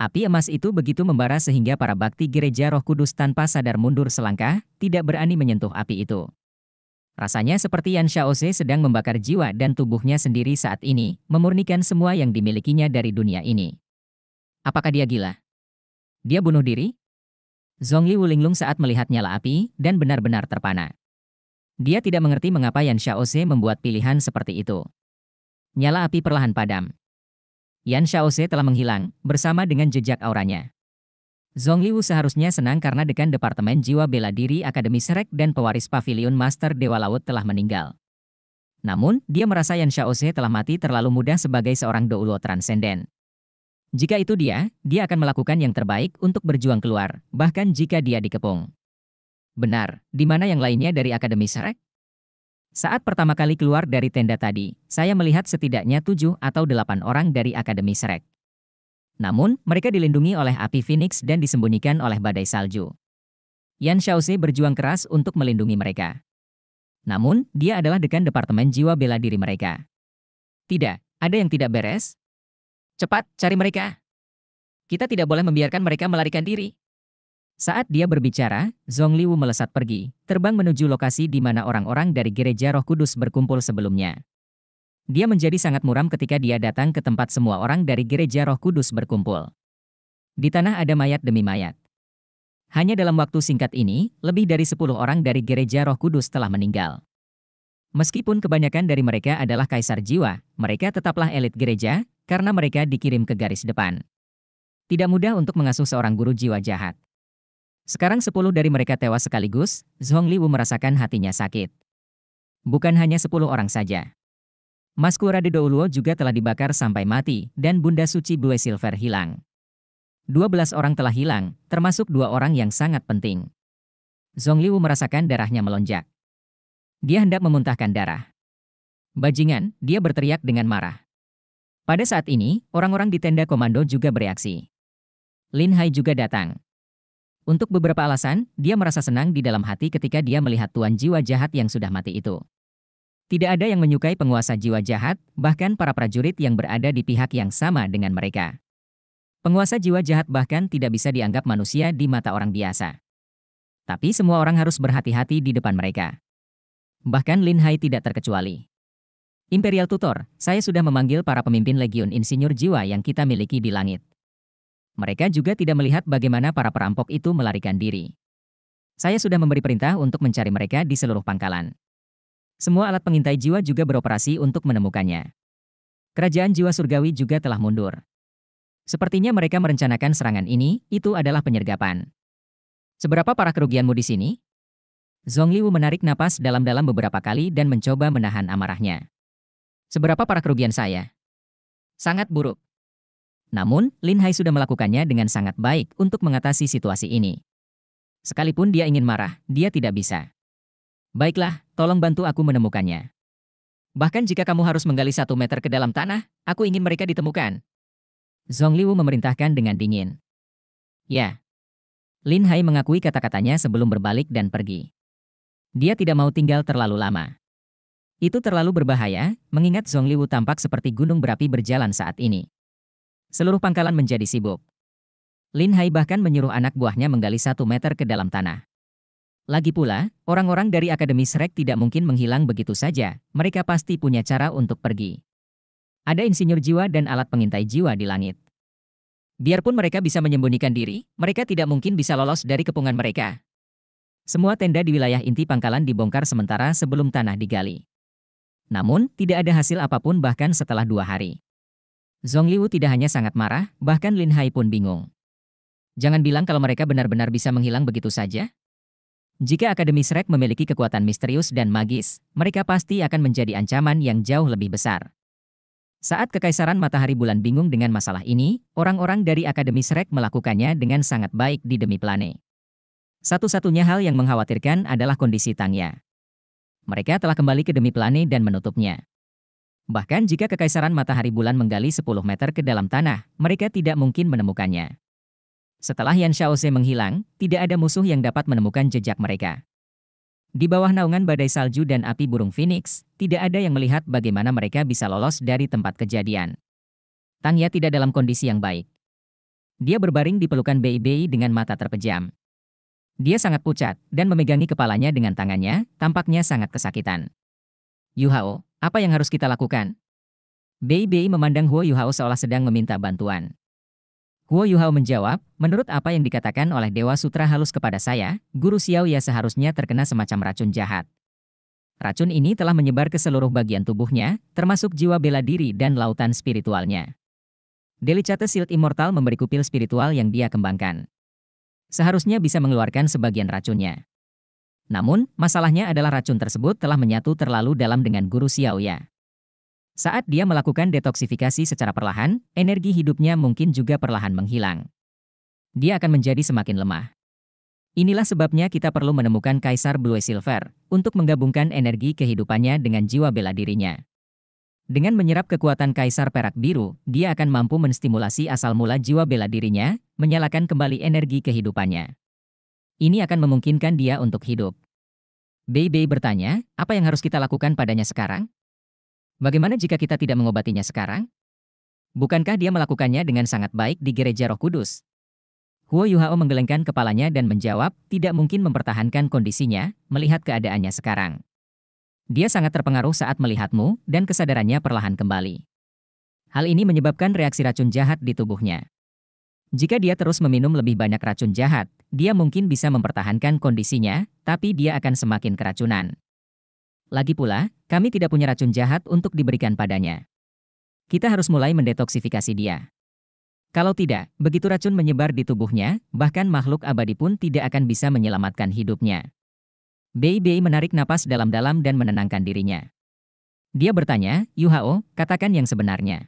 Api emas itu begitu membara sehingga para bakti gereja roh kudus tanpa sadar mundur selangkah, tidak berani menyentuh api itu. Rasanya seperti Yan Shaose sedang membakar jiwa dan tubuhnya sendiri saat ini, memurnikan semua yang dimilikinya dari dunia ini. Apakah dia gila? Dia bunuh diri? Zhongli Wulinglung saat melihat nyala api dan benar-benar terpana. Dia tidak mengerti mengapa Yan Shaose membuat pilihan seperti itu. Nyala api perlahan padam. Yan Shaoze telah menghilang, bersama dengan jejak auranya. Zhong Liwu seharusnya senang karena dekan Departemen Jiwa Bela Diri Akademi Serek dan pewaris Pavilion Master Dewa Laut telah meninggal. Namun, dia merasa Yan Shaoze telah mati terlalu mudah sebagai seorang Douluo Transcendent. Jika itu dia, dia akan melakukan yang terbaik untuk berjuang keluar, bahkan jika dia dikepung. Benar, di mana yang lainnya dari Akademi Serek? Saat pertama kali keluar dari tenda tadi, saya melihat setidaknya tujuh atau delapan orang dari Akademi Shrek. Namun, mereka dilindungi oleh api Phoenix dan disembunyikan oleh badai salju. Yan Shaoxi berjuang keras untuk melindungi mereka. Namun, dia adalah dekan Departemen Jiwa Bela Diri mereka. Tidak, ada yang tidak beres? Cepat, cari mereka. Kita tidak boleh membiarkan mereka melarikan diri. Saat dia berbicara, Zhong Liwu melesat pergi, terbang menuju lokasi di mana orang-orang dari gereja roh kudus berkumpul sebelumnya. Dia menjadi sangat muram ketika dia datang ke tempat semua orang dari gereja roh kudus berkumpul. Di tanah ada mayat demi mayat. Hanya dalam waktu singkat ini, lebih dari 10 orang dari gereja roh kudus telah meninggal. Meskipun kebanyakan dari mereka adalah kaisar jiwa, mereka tetaplah elit gereja, karena mereka dikirim ke garis depan. Tidak mudah untuk mengasuh seorang guru jiwa jahat. Sekarang sepuluh dari mereka tewas sekaligus, Zhong Liwu merasakan hatinya sakit. Bukan hanya sepuluh orang saja. Maskura de Douluo juga telah dibakar sampai mati, dan Bunda Suci Blue Silver hilang. Dua belas orang telah hilang, termasuk dua orang yang sangat penting. Zhong Liwu merasakan darahnya melonjak. Dia hendak memuntahkan darah. Bajingan, dia berteriak dengan marah. Pada saat ini, orang-orang di tenda komando juga bereaksi. Lin Hai juga datang. Untuk beberapa alasan, dia merasa senang di dalam hati ketika dia melihat tuan jiwa jahat yang sudah mati itu. Tidak ada yang menyukai penguasa jiwa jahat, bahkan para prajurit yang berada di pihak yang sama dengan mereka. Penguasa jiwa jahat bahkan tidak bisa dianggap manusia di mata orang biasa. Tapi semua orang harus berhati-hati di depan mereka. Bahkan Lin Hai tidak terkecuali. Imperial Tutor, saya sudah memanggil para pemimpin Legion Insinyur Jiwa yang kita miliki di langit. Mereka juga tidak melihat bagaimana para perampok itu melarikan diri. Saya sudah memberi perintah untuk mencari mereka di seluruh pangkalan. Semua alat pengintai jiwa juga beroperasi untuk menemukannya. Kerajaan jiwa surgawi juga telah mundur. Sepertinya mereka merencanakan serangan ini, itu adalah penyergapan. Seberapa parah kerugianmu di sini? Zhong menarik napas dalam-dalam beberapa kali dan mencoba menahan amarahnya. Seberapa parah kerugian saya? Sangat buruk. Namun, Lin Hai sudah melakukannya dengan sangat baik untuk mengatasi situasi ini. Sekalipun dia ingin marah, dia tidak bisa. Baiklah, tolong bantu aku menemukannya. Bahkan jika kamu harus menggali satu meter ke dalam tanah, aku ingin mereka ditemukan. Zhong Liu memerintahkan dengan dingin. Ya. Lin Hai mengakui kata-katanya sebelum berbalik dan pergi. Dia tidak mau tinggal terlalu lama. Itu terlalu berbahaya, mengingat Zhong Liu tampak seperti gunung berapi berjalan saat ini. Seluruh pangkalan menjadi sibuk. Lin Hai bahkan menyuruh anak buahnya menggali satu meter ke dalam tanah. Lagi pula, orang-orang dari Akademi Srek tidak mungkin menghilang begitu saja, mereka pasti punya cara untuk pergi. Ada insinyur jiwa dan alat pengintai jiwa di langit. Biarpun mereka bisa menyembunyikan diri, mereka tidak mungkin bisa lolos dari kepungan mereka. Semua tenda di wilayah inti pangkalan dibongkar sementara sebelum tanah digali. Namun, tidak ada hasil apapun bahkan setelah dua hari. Zhong Liu tidak hanya sangat marah, bahkan Lin Hai pun bingung. Jangan bilang kalau mereka benar-benar bisa menghilang begitu saja. Jika Akademi Shrek memiliki kekuatan misterius dan magis, mereka pasti akan menjadi ancaman yang jauh lebih besar. Saat Kekaisaran Matahari Bulan bingung dengan masalah ini, orang-orang dari Akademi Shrek melakukannya dengan sangat baik di demi plane. Satu-satunya hal yang mengkhawatirkan adalah kondisi Tangya. Mereka telah kembali ke demi plane dan menutupnya. Bahkan jika kekaisaran matahari bulan menggali 10 meter ke dalam tanah, mereka tidak mungkin menemukannya. Setelah Yan Shaoze menghilang, tidak ada musuh yang dapat menemukan jejak mereka. Di bawah naungan badai salju dan api burung phoenix, tidak ada yang melihat bagaimana mereka bisa lolos dari tempat kejadian. Tang Ya tidak dalam kondisi yang baik. Dia berbaring di pelukan Bei dengan mata terpejam. Dia sangat pucat dan memegangi kepalanya dengan tangannya, tampaknya sangat kesakitan. Yuhao, apa yang harus kita lakukan? Bei Bei memandang Huo Yuhao seolah sedang meminta bantuan. Huo Yuhao menjawab, menurut apa yang dikatakan oleh Dewa Sutra halus kepada saya, Guru Xiao ya seharusnya terkena semacam racun jahat. Racun ini telah menyebar ke seluruh bagian tubuhnya, termasuk jiwa bela diri dan lautan spiritualnya. Delicate Shield Immortal memberi kupil spiritual yang dia kembangkan. Seharusnya bisa mengeluarkan sebagian racunnya. Namun, masalahnya adalah racun tersebut telah menyatu terlalu dalam dengan guru Xiaoya. Saat dia melakukan detoksifikasi secara perlahan, energi hidupnya mungkin juga perlahan menghilang. Dia akan menjadi semakin lemah. Inilah sebabnya kita perlu menemukan Kaisar Blue Silver untuk menggabungkan energi kehidupannya dengan jiwa bela dirinya. Dengan menyerap kekuatan Kaisar Perak Biru, dia akan mampu menstimulasi asal mula jiwa bela dirinya, menyalakan kembali energi kehidupannya. Ini akan memungkinkan dia untuk hidup. Bei bertanya, apa yang harus kita lakukan padanya sekarang? Bagaimana jika kita tidak mengobatinya sekarang? Bukankah dia melakukannya dengan sangat baik di gereja roh kudus? Huo Yuhao menggelengkan kepalanya dan menjawab, tidak mungkin mempertahankan kondisinya, melihat keadaannya sekarang. Dia sangat terpengaruh saat melihatmu, dan kesadarannya perlahan kembali. Hal ini menyebabkan reaksi racun jahat di tubuhnya. Jika dia terus meminum lebih banyak racun jahat, dia mungkin bisa mempertahankan kondisinya, tapi dia akan semakin keracunan. Lagi pula, kami tidak punya racun jahat untuk diberikan padanya. Kita harus mulai mendetoksifikasi dia. Kalau tidak, begitu racun menyebar di tubuhnya, bahkan makhluk abadi pun tidak akan bisa menyelamatkan hidupnya. Bei Bei menarik napas dalam-dalam dan menenangkan dirinya. Dia bertanya, Yuhao, katakan yang sebenarnya.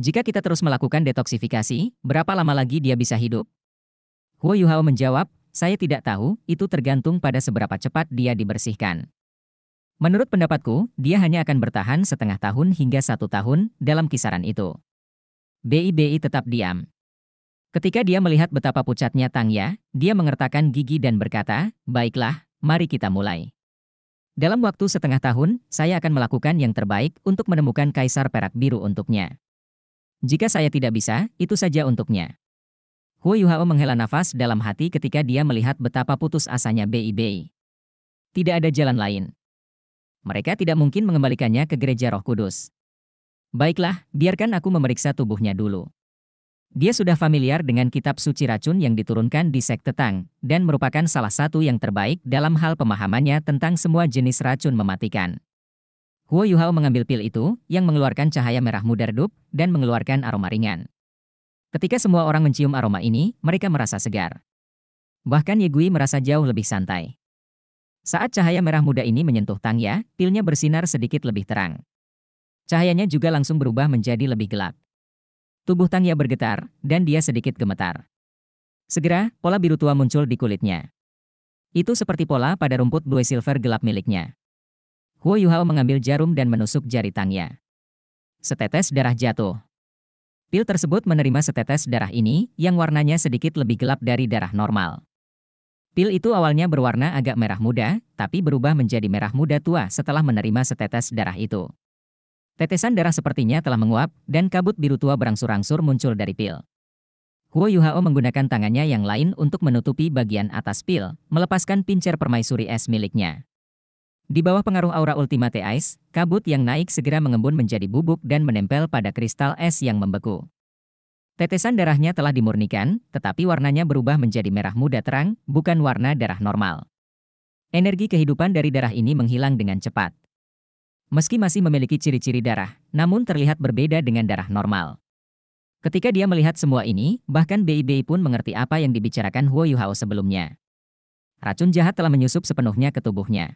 Jika kita terus melakukan detoksifikasi, berapa lama lagi dia bisa hidup? Huo Yuhao menjawab, saya tidak tahu, itu tergantung pada seberapa cepat dia dibersihkan. Menurut pendapatku, dia hanya akan bertahan setengah tahun hingga satu tahun dalam kisaran itu. BIBI tetap diam. Ketika dia melihat betapa pucatnya Tang Ya, dia mengertakkan gigi dan berkata, Baiklah, mari kita mulai. Dalam waktu setengah tahun, saya akan melakukan yang terbaik untuk menemukan kaisar perak biru untuknya. Jika saya tidak bisa, itu saja untuknya. Yuhao menghela nafas dalam hati ketika dia melihat betapa putus asanya Bei. Tidak ada jalan lain. Mereka tidak mungkin mengembalikannya ke gereja roh kudus. Baiklah, biarkan aku memeriksa tubuhnya dulu. Dia sudah familiar dengan kitab suci racun yang diturunkan di Sekte Tang, dan merupakan salah satu yang terbaik dalam hal pemahamannya tentang semua jenis racun mematikan. Huo Yuhao mengambil pil itu, yang mengeluarkan cahaya merah muda redup dan mengeluarkan aroma ringan. Ketika semua orang mencium aroma ini, mereka merasa segar. Bahkan Yegui merasa jauh lebih santai. Saat cahaya merah muda ini menyentuh Tangya, pilnya bersinar sedikit lebih terang. Cahayanya juga langsung berubah menjadi lebih gelap. Tubuh Tangya bergetar, dan dia sedikit gemetar. Segera, pola biru tua muncul di kulitnya. Itu seperti pola pada rumput blue silver gelap miliknya. Huo Yuhao mengambil jarum dan menusuk jari Tangya. Setetes darah jatuh. Pil tersebut menerima setetes darah ini, yang warnanya sedikit lebih gelap dari darah normal. Pil itu awalnya berwarna agak merah muda, tapi berubah menjadi merah muda tua setelah menerima setetes darah itu. Tetesan darah sepertinya telah menguap, dan kabut biru tua berangsur-angsur muncul dari pil. Huo Yuhao menggunakan tangannya yang lain untuk menutupi bagian atas pil, melepaskan pincer permaisuri es miliknya. Di bawah pengaruh aura Ultimate Ice, kabut yang naik segera mengembun menjadi bubuk dan menempel pada kristal es yang membeku. Tetesan darahnya telah dimurnikan, tetapi warnanya berubah menjadi merah muda terang, bukan warna darah normal. Energi kehidupan dari darah ini menghilang dengan cepat. Meski masih memiliki ciri-ciri darah, namun terlihat berbeda dengan darah normal. Ketika dia melihat semua ini, bahkan BIBI pun mengerti apa yang dibicarakan Huo Yuhao sebelumnya. Racun jahat telah menyusup sepenuhnya ke tubuhnya.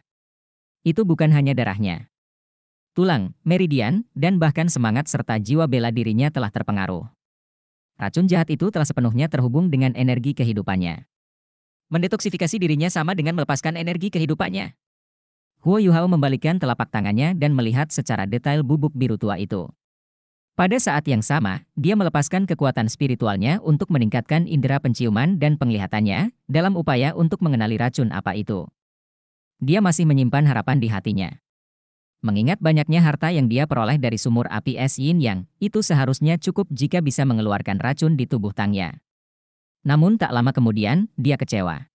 Itu bukan hanya darahnya. Tulang, meridian, dan bahkan semangat serta jiwa bela dirinya telah terpengaruh. Racun jahat itu telah sepenuhnya terhubung dengan energi kehidupannya. Mendetoksifikasi dirinya sama dengan melepaskan energi kehidupannya. Huo Yuhao membalikkan telapak tangannya dan melihat secara detail bubuk biru tua itu. Pada saat yang sama, dia melepaskan kekuatan spiritualnya untuk meningkatkan indera penciuman dan penglihatannya dalam upaya untuk mengenali racun apa itu dia masih menyimpan harapan di hatinya. Mengingat banyaknya harta yang dia peroleh dari sumur api es yin yang, itu seharusnya cukup jika bisa mengeluarkan racun di tubuh Tangya. Namun tak lama kemudian, dia kecewa.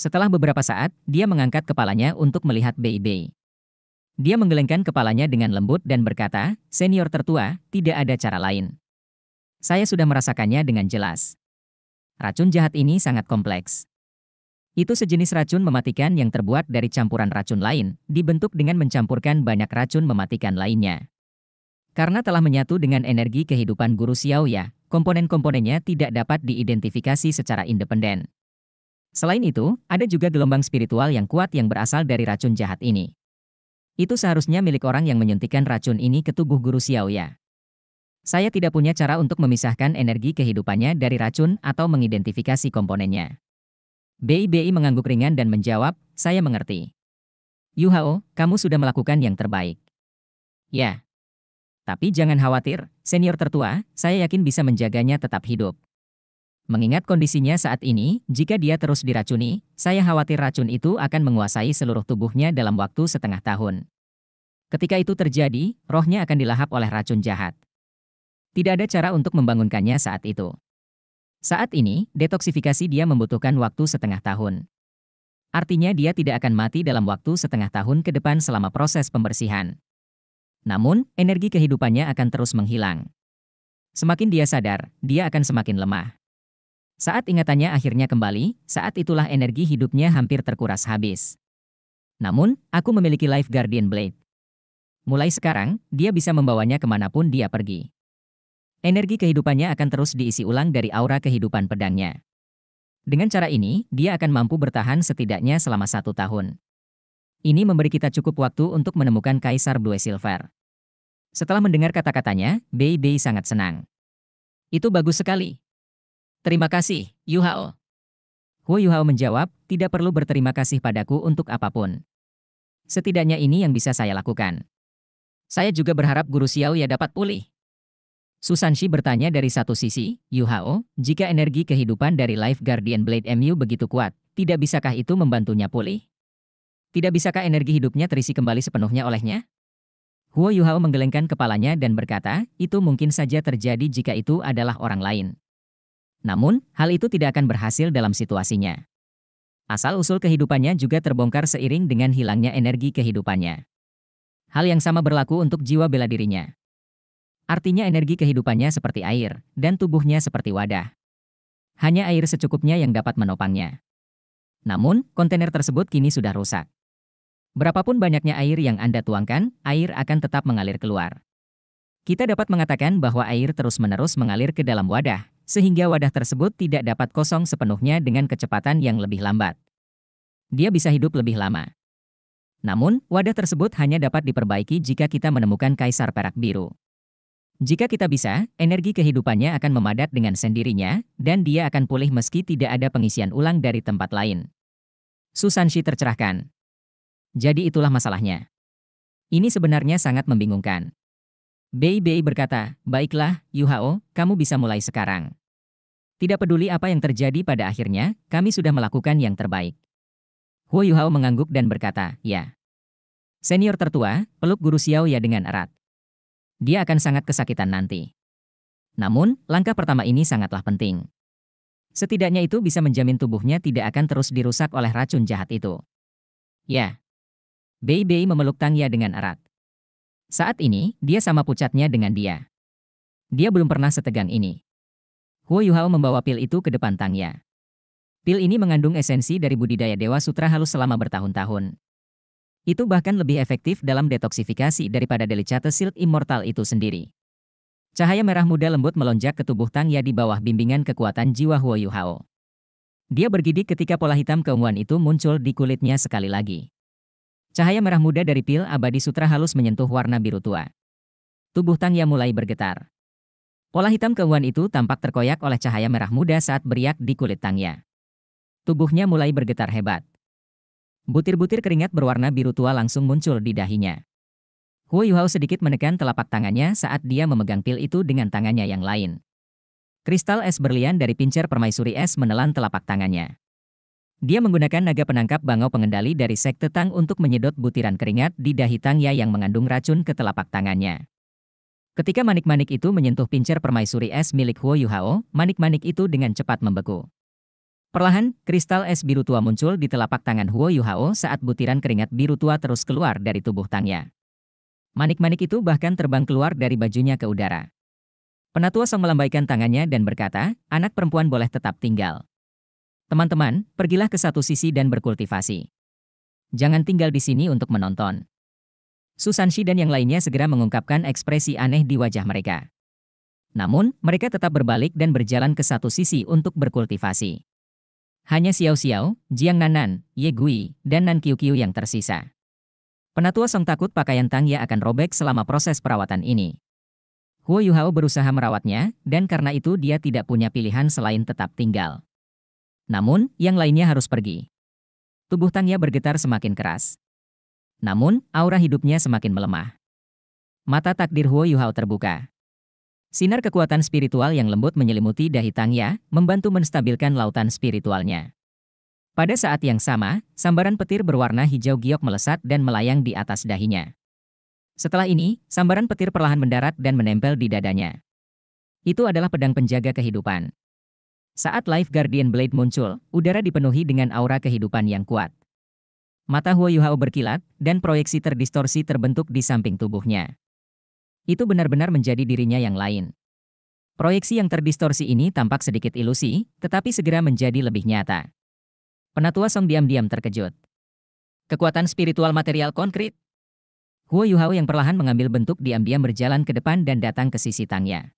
Setelah beberapa saat, dia mengangkat kepalanya untuk melihat Bei Dia menggelengkan kepalanya dengan lembut dan berkata, senior tertua, tidak ada cara lain. Saya sudah merasakannya dengan jelas. Racun jahat ini sangat kompleks. Itu sejenis racun mematikan yang terbuat dari campuran racun lain, dibentuk dengan mencampurkan banyak racun mematikan lainnya. Karena telah menyatu dengan energi kehidupan Guru Xiaoya, komponen-komponennya tidak dapat diidentifikasi secara independen. Selain itu, ada juga gelombang spiritual yang kuat yang berasal dari racun jahat ini. Itu seharusnya milik orang yang menyuntikkan racun ini ke tubuh Guru Xiaoya. Saya tidak punya cara untuk memisahkan energi kehidupannya dari racun atau mengidentifikasi komponennya. BIBI mengangguk ringan dan menjawab, saya mengerti. Yuhao, kamu sudah melakukan yang terbaik. Ya. Tapi jangan khawatir, senior tertua, saya yakin bisa menjaganya tetap hidup. Mengingat kondisinya saat ini, jika dia terus diracuni, saya khawatir racun itu akan menguasai seluruh tubuhnya dalam waktu setengah tahun. Ketika itu terjadi, rohnya akan dilahap oleh racun jahat. Tidak ada cara untuk membangunkannya saat itu. Saat ini, detoksifikasi dia membutuhkan waktu setengah tahun. Artinya dia tidak akan mati dalam waktu setengah tahun ke depan selama proses pembersihan. Namun, energi kehidupannya akan terus menghilang. Semakin dia sadar, dia akan semakin lemah. Saat ingatannya akhirnya kembali, saat itulah energi hidupnya hampir terkuras habis. Namun, aku memiliki Life Guardian Blade. Mulai sekarang, dia bisa membawanya kemanapun dia pergi. Energi kehidupannya akan terus diisi ulang dari aura kehidupan pedangnya. Dengan cara ini, dia akan mampu bertahan setidaknya selama satu tahun. Ini memberi kita cukup waktu untuk menemukan Kaisar Blue Silver. Setelah mendengar kata-katanya, Bei Bei sangat senang. Itu bagus sekali. Terima kasih, Yu Hao. Huo Yu Hao menjawab, tidak perlu berterima kasih padaku untuk apapun. Setidaknya ini yang bisa saya lakukan. Saya juga berharap Guru Xiao ya dapat pulih. Susanshi bertanya dari satu sisi, Yuhao, jika energi kehidupan dari Life Guardian Blade MU begitu kuat, tidak bisakah itu membantunya pulih? Tidak bisakah energi hidupnya terisi kembali sepenuhnya olehnya? Huo Yuhao menggelengkan kepalanya dan berkata, itu mungkin saja terjadi jika itu adalah orang lain. Namun, hal itu tidak akan berhasil dalam situasinya. Asal-usul kehidupannya juga terbongkar seiring dengan hilangnya energi kehidupannya. Hal yang sama berlaku untuk jiwa bela dirinya. Artinya energi kehidupannya seperti air, dan tubuhnya seperti wadah. Hanya air secukupnya yang dapat menopangnya. Namun, kontainer tersebut kini sudah rusak. Berapapun banyaknya air yang Anda tuangkan, air akan tetap mengalir keluar. Kita dapat mengatakan bahwa air terus-menerus mengalir ke dalam wadah, sehingga wadah tersebut tidak dapat kosong sepenuhnya dengan kecepatan yang lebih lambat. Dia bisa hidup lebih lama. Namun, wadah tersebut hanya dapat diperbaiki jika kita menemukan kaisar perak biru. Jika kita bisa, energi kehidupannya akan memadat dengan sendirinya, dan dia akan pulih meski tidak ada pengisian ulang dari tempat lain. Susan Shi tercerahkan. Jadi itulah masalahnya. Ini sebenarnya sangat membingungkan. Bei Bei berkata, baiklah, Yu Hao, kamu bisa mulai sekarang. Tidak peduli apa yang terjadi pada akhirnya, kami sudah melakukan yang terbaik. Huo Hao mengangguk dan berkata, ya. Senior tertua, peluk guru Xiao Ya dengan erat dia akan sangat kesakitan nanti. Namun, langkah pertama ini sangatlah penting. Setidaknya itu bisa menjamin tubuhnya tidak akan terus dirusak oleh racun jahat itu. Ya. Bei Bei memeluk Tangya dengan erat. Saat ini, dia sama pucatnya dengan dia. Dia belum pernah setegang ini. Huo Yuhao membawa pil itu ke depan Tangya. Pil ini mengandung esensi dari budidaya Dewa Sutra halus selama bertahun-tahun. Itu bahkan lebih efektif dalam detoksifikasi daripada Delicate Silk Immortal itu sendiri. Cahaya merah muda lembut melonjak ke tubuh Tang Ya di bawah bimbingan kekuatan jiwa Huo Yu Hao. Dia bergidik ketika pola hitam keunguan itu muncul di kulitnya sekali lagi. Cahaya merah muda dari pil abadi sutra halus menyentuh warna biru tua. Tubuh Tang Ya mulai bergetar. Pola hitam keunguan itu tampak terkoyak oleh cahaya merah muda saat beriak di kulit Tang Ya. Tubuhnya mulai bergetar hebat. Butir-butir keringat berwarna biru tua langsung muncul di dahinya. Huo Yuhao sedikit menekan telapak tangannya saat dia memegang pil itu dengan tangannya yang lain. Kristal es berlian dari pincer permaisuri es menelan telapak tangannya. Dia menggunakan naga penangkap bangau pengendali dari sekte Tang untuk menyedot butiran keringat di dahi Tang yang mengandung racun ke telapak tangannya. Ketika manik-manik itu menyentuh pincer permaisuri es milik Huo Yuhao, manik-manik itu dengan cepat membeku. Perlahan, kristal es biru tua muncul di telapak tangan Huo Yuhao saat butiran keringat biru tua terus keluar dari tubuh tangnya. Manik-manik itu bahkan terbang keluar dari bajunya ke udara. Penatua Song melambaikan tangannya dan berkata, anak perempuan boleh tetap tinggal. Teman-teman, pergilah ke satu sisi dan berkultivasi. Jangan tinggal di sini untuk menonton. Susan Shi dan yang lainnya segera mengungkapkan ekspresi aneh di wajah mereka. Namun, mereka tetap berbalik dan berjalan ke satu sisi untuk berkultivasi. Hanya Xiao Xiao, Jiang Nanan, Ye Gui, dan Nan Qiu Qiu yang tersisa. Penatua Song takut pakaian Tang Ye akan robek selama proses perawatan ini. Huo Yuhao berusaha merawatnya, dan karena itu dia tidak punya pilihan selain tetap tinggal. Namun, yang lainnya harus pergi. Tubuh Tang Ye bergetar semakin keras. Namun, aura hidupnya semakin melemah. Mata takdir Huo Yuhao terbuka. Sinar kekuatan spiritual yang lembut menyelimuti dahi Tangya, membantu menstabilkan lautan spiritualnya. Pada saat yang sama, sambaran petir berwarna hijau giok melesat dan melayang di atas dahinya. Setelah ini, sambaran petir perlahan mendarat dan menempel di dadanya. Itu adalah pedang penjaga kehidupan. Saat Life Guardian Blade muncul, udara dipenuhi dengan aura kehidupan yang kuat. Mata Huo Yuhao berkilat, dan proyeksi terdistorsi terbentuk di samping tubuhnya itu benar-benar menjadi dirinya yang lain. Proyeksi yang terdistorsi ini tampak sedikit ilusi, tetapi segera menjadi lebih nyata. Penatua Song diam-diam terkejut. Kekuatan spiritual material konkret. Huo Yuhao yang perlahan mengambil bentuk diam-diam berjalan ke depan dan datang ke sisi tangnya.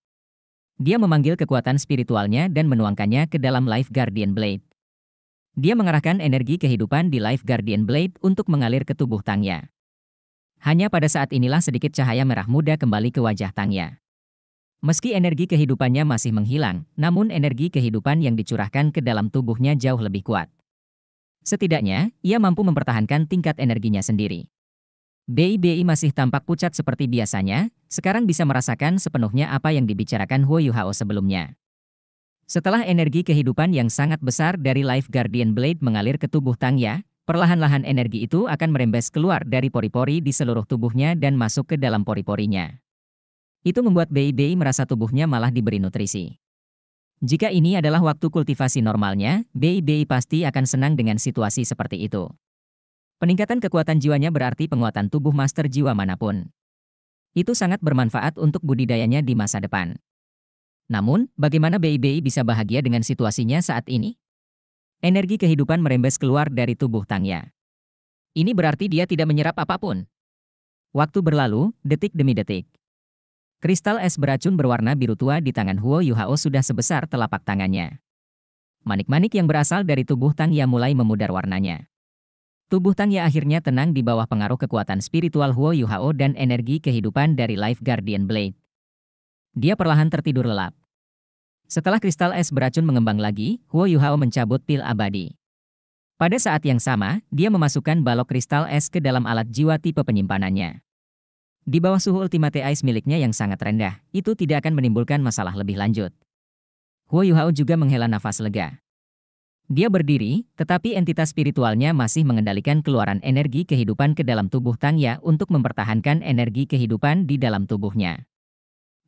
Dia memanggil kekuatan spiritualnya dan menuangkannya ke dalam Life Guardian Blade. Dia mengarahkan energi kehidupan di Life Guardian Blade untuk mengalir ke tubuh tangnya. Hanya pada saat inilah sedikit cahaya merah muda kembali ke wajah Tangya. Meski energi kehidupannya masih menghilang, namun energi kehidupan yang dicurahkan ke dalam tubuhnya jauh lebih kuat. Setidaknya, ia mampu mempertahankan tingkat energinya sendiri. BIBI masih tampak pucat seperti biasanya, sekarang bisa merasakan sepenuhnya apa yang dibicarakan Huo Yuhao sebelumnya. Setelah energi kehidupan yang sangat besar dari Life Guardian Blade mengalir ke tubuh Tangya, Perlahan-lahan energi itu akan merembes keluar dari pori-pori di seluruh tubuhnya dan masuk ke dalam pori-porinya. Itu membuat BIBI merasa tubuhnya malah diberi nutrisi. Jika ini adalah waktu kultivasi normalnya, BIBI pasti akan senang dengan situasi seperti itu. Peningkatan kekuatan jiwanya berarti penguatan tubuh master jiwa manapun. Itu sangat bermanfaat untuk budidayanya di masa depan. Namun, bagaimana BIBI bisa bahagia dengan situasinya saat ini? energi kehidupan merembes keluar dari tubuh Tangya. Ini berarti dia tidak menyerap apapun. Waktu berlalu, detik demi detik. Kristal es beracun berwarna biru tua di tangan Huo Yu Hao sudah sebesar telapak tangannya. Manik-manik yang berasal dari tubuh Tang Ya mulai memudar warnanya. Tubuh Tang Ya akhirnya tenang di bawah pengaruh kekuatan spiritual Huo Yu Hao dan energi kehidupan dari Life Guardian Blade. Dia perlahan tertidur lelap. Setelah kristal es beracun mengembang lagi, Huo Yuhao mencabut pil abadi. Pada saat yang sama, dia memasukkan balok kristal es ke dalam alat jiwa tipe penyimpanannya. Di bawah suhu ultimate ice miliknya yang sangat rendah, itu tidak akan menimbulkan masalah lebih lanjut. Huo Yuhao juga menghela nafas lega. Dia berdiri, tetapi entitas spiritualnya masih mengendalikan keluaran energi kehidupan ke dalam tubuh Tangya untuk mempertahankan energi kehidupan di dalam tubuhnya.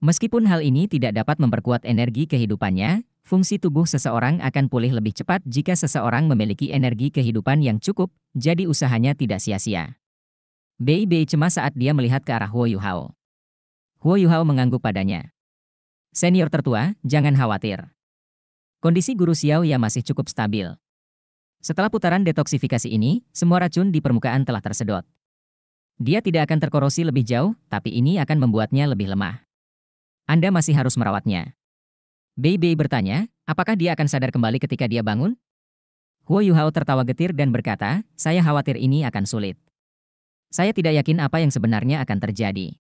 Meskipun hal ini tidak dapat memperkuat energi kehidupannya, fungsi tubuh seseorang akan pulih lebih cepat jika seseorang memiliki energi kehidupan yang cukup, jadi usahanya tidak sia-sia. Bei Bei cemas saat dia melihat ke arah Huo Yuhao. Huo Yuhao mengangguk padanya. Senior tertua, jangan khawatir. Kondisi guru Xiao Ya masih cukup stabil. Setelah putaran detoksifikasi ini, semua racun di permukaan telah tersedot. Dia tidak akan terkorosi lebih jauh, tapi ini akan membuatnya lebih lemah. Anda masih harus merawatnya. Bebe bertanya, apakah dia akan sadar kembali ketika dia bangun? Huo Yuhao tertawa getir dan berkata, saya khawatir ini akan sulit. Saya tidak yakin apa yang sebenarnya akan terjadi.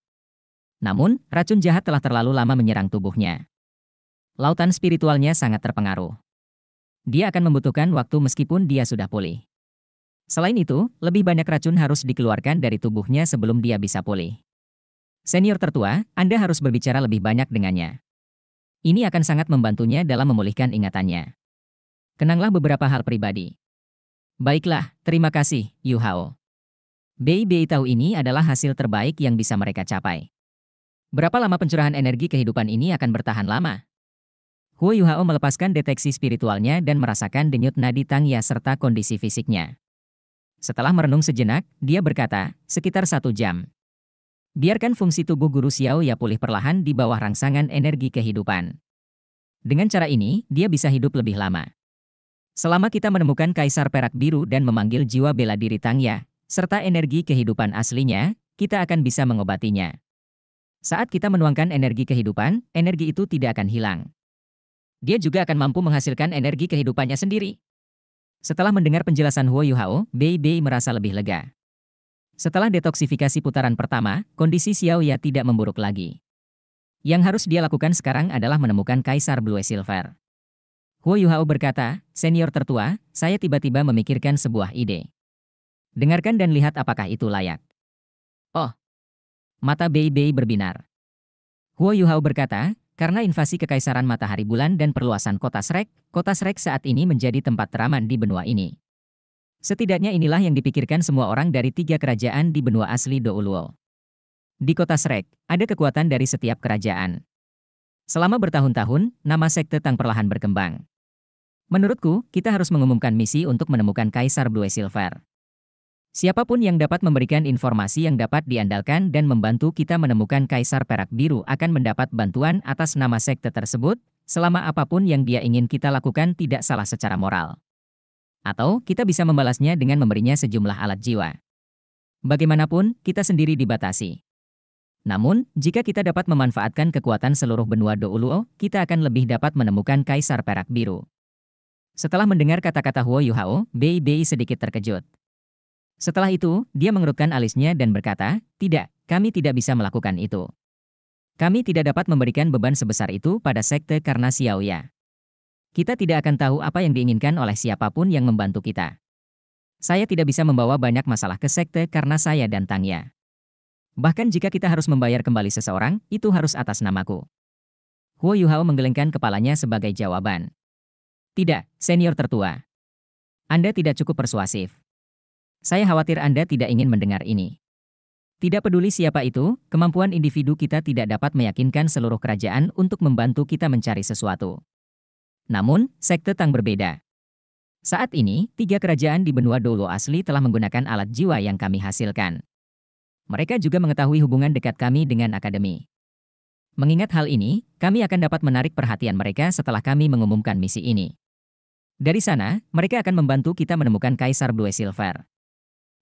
Namun, racun jahat telah terlalu lama menyerang tubuhnya. Lautan spiritualnya sangat terpengaruh. Dia akan membutuhkan waktu meskipun dia sudah pulih. Selain itu, lebih banyak racun harus dikeluarkan dari tubuhnya sebelum dia bisa pulih. Senior tertua, Anda harus berbicara lebih banyak dengannya. Ini akan sangat membantunya dalam memulihkan ingatannya. Kenanglah beberapa hal pribadi. Baiklah, terima kasih, Yu Hao. Bei Bei tahu ini adalah hasil terbaik yang bisa mereka capai. Berapa lama pencurahan energi kehidupan ini akan bertahan lama? Huo Yu Hao melepaskan deteksi spiritualnya dan merasakan denyut nadi Tangya serta kondisi fisiknya. Setelah merenung sejenak, dia berkata, sekitar satu jam. Biarkan fungsi tubuh guru Xiao ya pulih perlahan di bawah rangsangan energi kehidupan. Dengan cara ini, dia bisa hidup lebih lama. Selama kita menemukan Kaisar Perak Biru dan memanggil jiwa bela diri Tangya, serta energi kehidupan aslinya, kita akan bisa mengobatinya. Saat kita menuangkan energi kehidupan, energi itu tidak akan hilang. Dia juga akan mampu menghasilkan energi kehidupannya sendiri. Setelah mendengar penjelasan Huo Yuhao, Bei Bei merasa lebih lega. Setelah detoksifikasi putaran pertama, kondisi Xiao Ya tidak memburuk lagi. Yang harus dia lakukan sekarang adalah menemukan Kaisar Blue Silver. Huo Yuhao berkata, senior tertua, saya tiba-tiba memikirkan sebuah ide. Dengarkan dan lihat apakah itu layak. Oh. Mata Bei Bei berbinar. Huo Yuhao berkata, karena invasi kekaisaran matahari bulan dan perluasan kota Srek, kota Srek saat ini menjadi tempat teraman di benua ini. Setidaknya inilah yang dipikirkan semua orang dari tiga kerajaan di benua asli Douluo. Di kota Srek, ada kekuatan dari setiap kerajaan. Selama bertahun-tahun, nama sekte Tang perlahan berkembang. Menurutku, kita harus mengumumkan misi untuk menemukan Kaisar Blue Silver. Siapapun yang dapat memberikan informasi yang dapat diandalkan dan membantu kita menemukan Kaisar Perak Biru akan mendapat bantuan atas nama sekte tersebut, selama apapun yang dia ingin kita lakukan tidak salah secara moral. Atau kita bisa membalasnya dengan memberinya sejumlah alat jiwa. Bagaimanapun, kita sendiri dibatasi. Namun, jika kita dapat memanfaatkan kekuatan seluruh benua Douluo, kita akan lebih dapat menemukan Kaisar Perak Biru. Setelah mendengar kata-kata Huo Yu Hao, Bei Bei sedikit terkejut. Setelah itu, dia mengerutkan alisnya dan berkata, Tidak, kami tidak bisa melakukan itu. Kami tidak dapat memberikan beban sebesar itu pada sekte karena Xiaoya. Kita tidak akan tahu apa yang diinginkan oleh siapapun yang membantu kita. Saya tidak bisa membawa banyak masalah ke sekte karena saya dan Tangya. Bahkan jika kita harus membayar kembali seseorang, itu harus atas namaku. Huo Yuhao menggelengkan kepalanya sebagai jawaban. Tidak, senior tertua. Anda tidak cukup persuasif. Saya khawatir Anda tidak ingin mendengar ini. Tidak peduli siapa itu, kemampuan individu kita tidak dapat meyakinkan seluruh kerajaan untuk membantu kita mencari sesuatu. Namun, sekte Tang berbeda. Saat ini, tiga kerajaan di benua Dolo asli telah menggunakan alat jiwa yang kami hasilkan. Mereka juga mengetahui hubungan dekat kami dengan akademi. Mengingat hal ini, kami akan dapat menarik perhatian mereka setelah kami mengumumkan misi ini. Dari sana, mereka akan membantu kita menemukan Kaisar Blue Silver.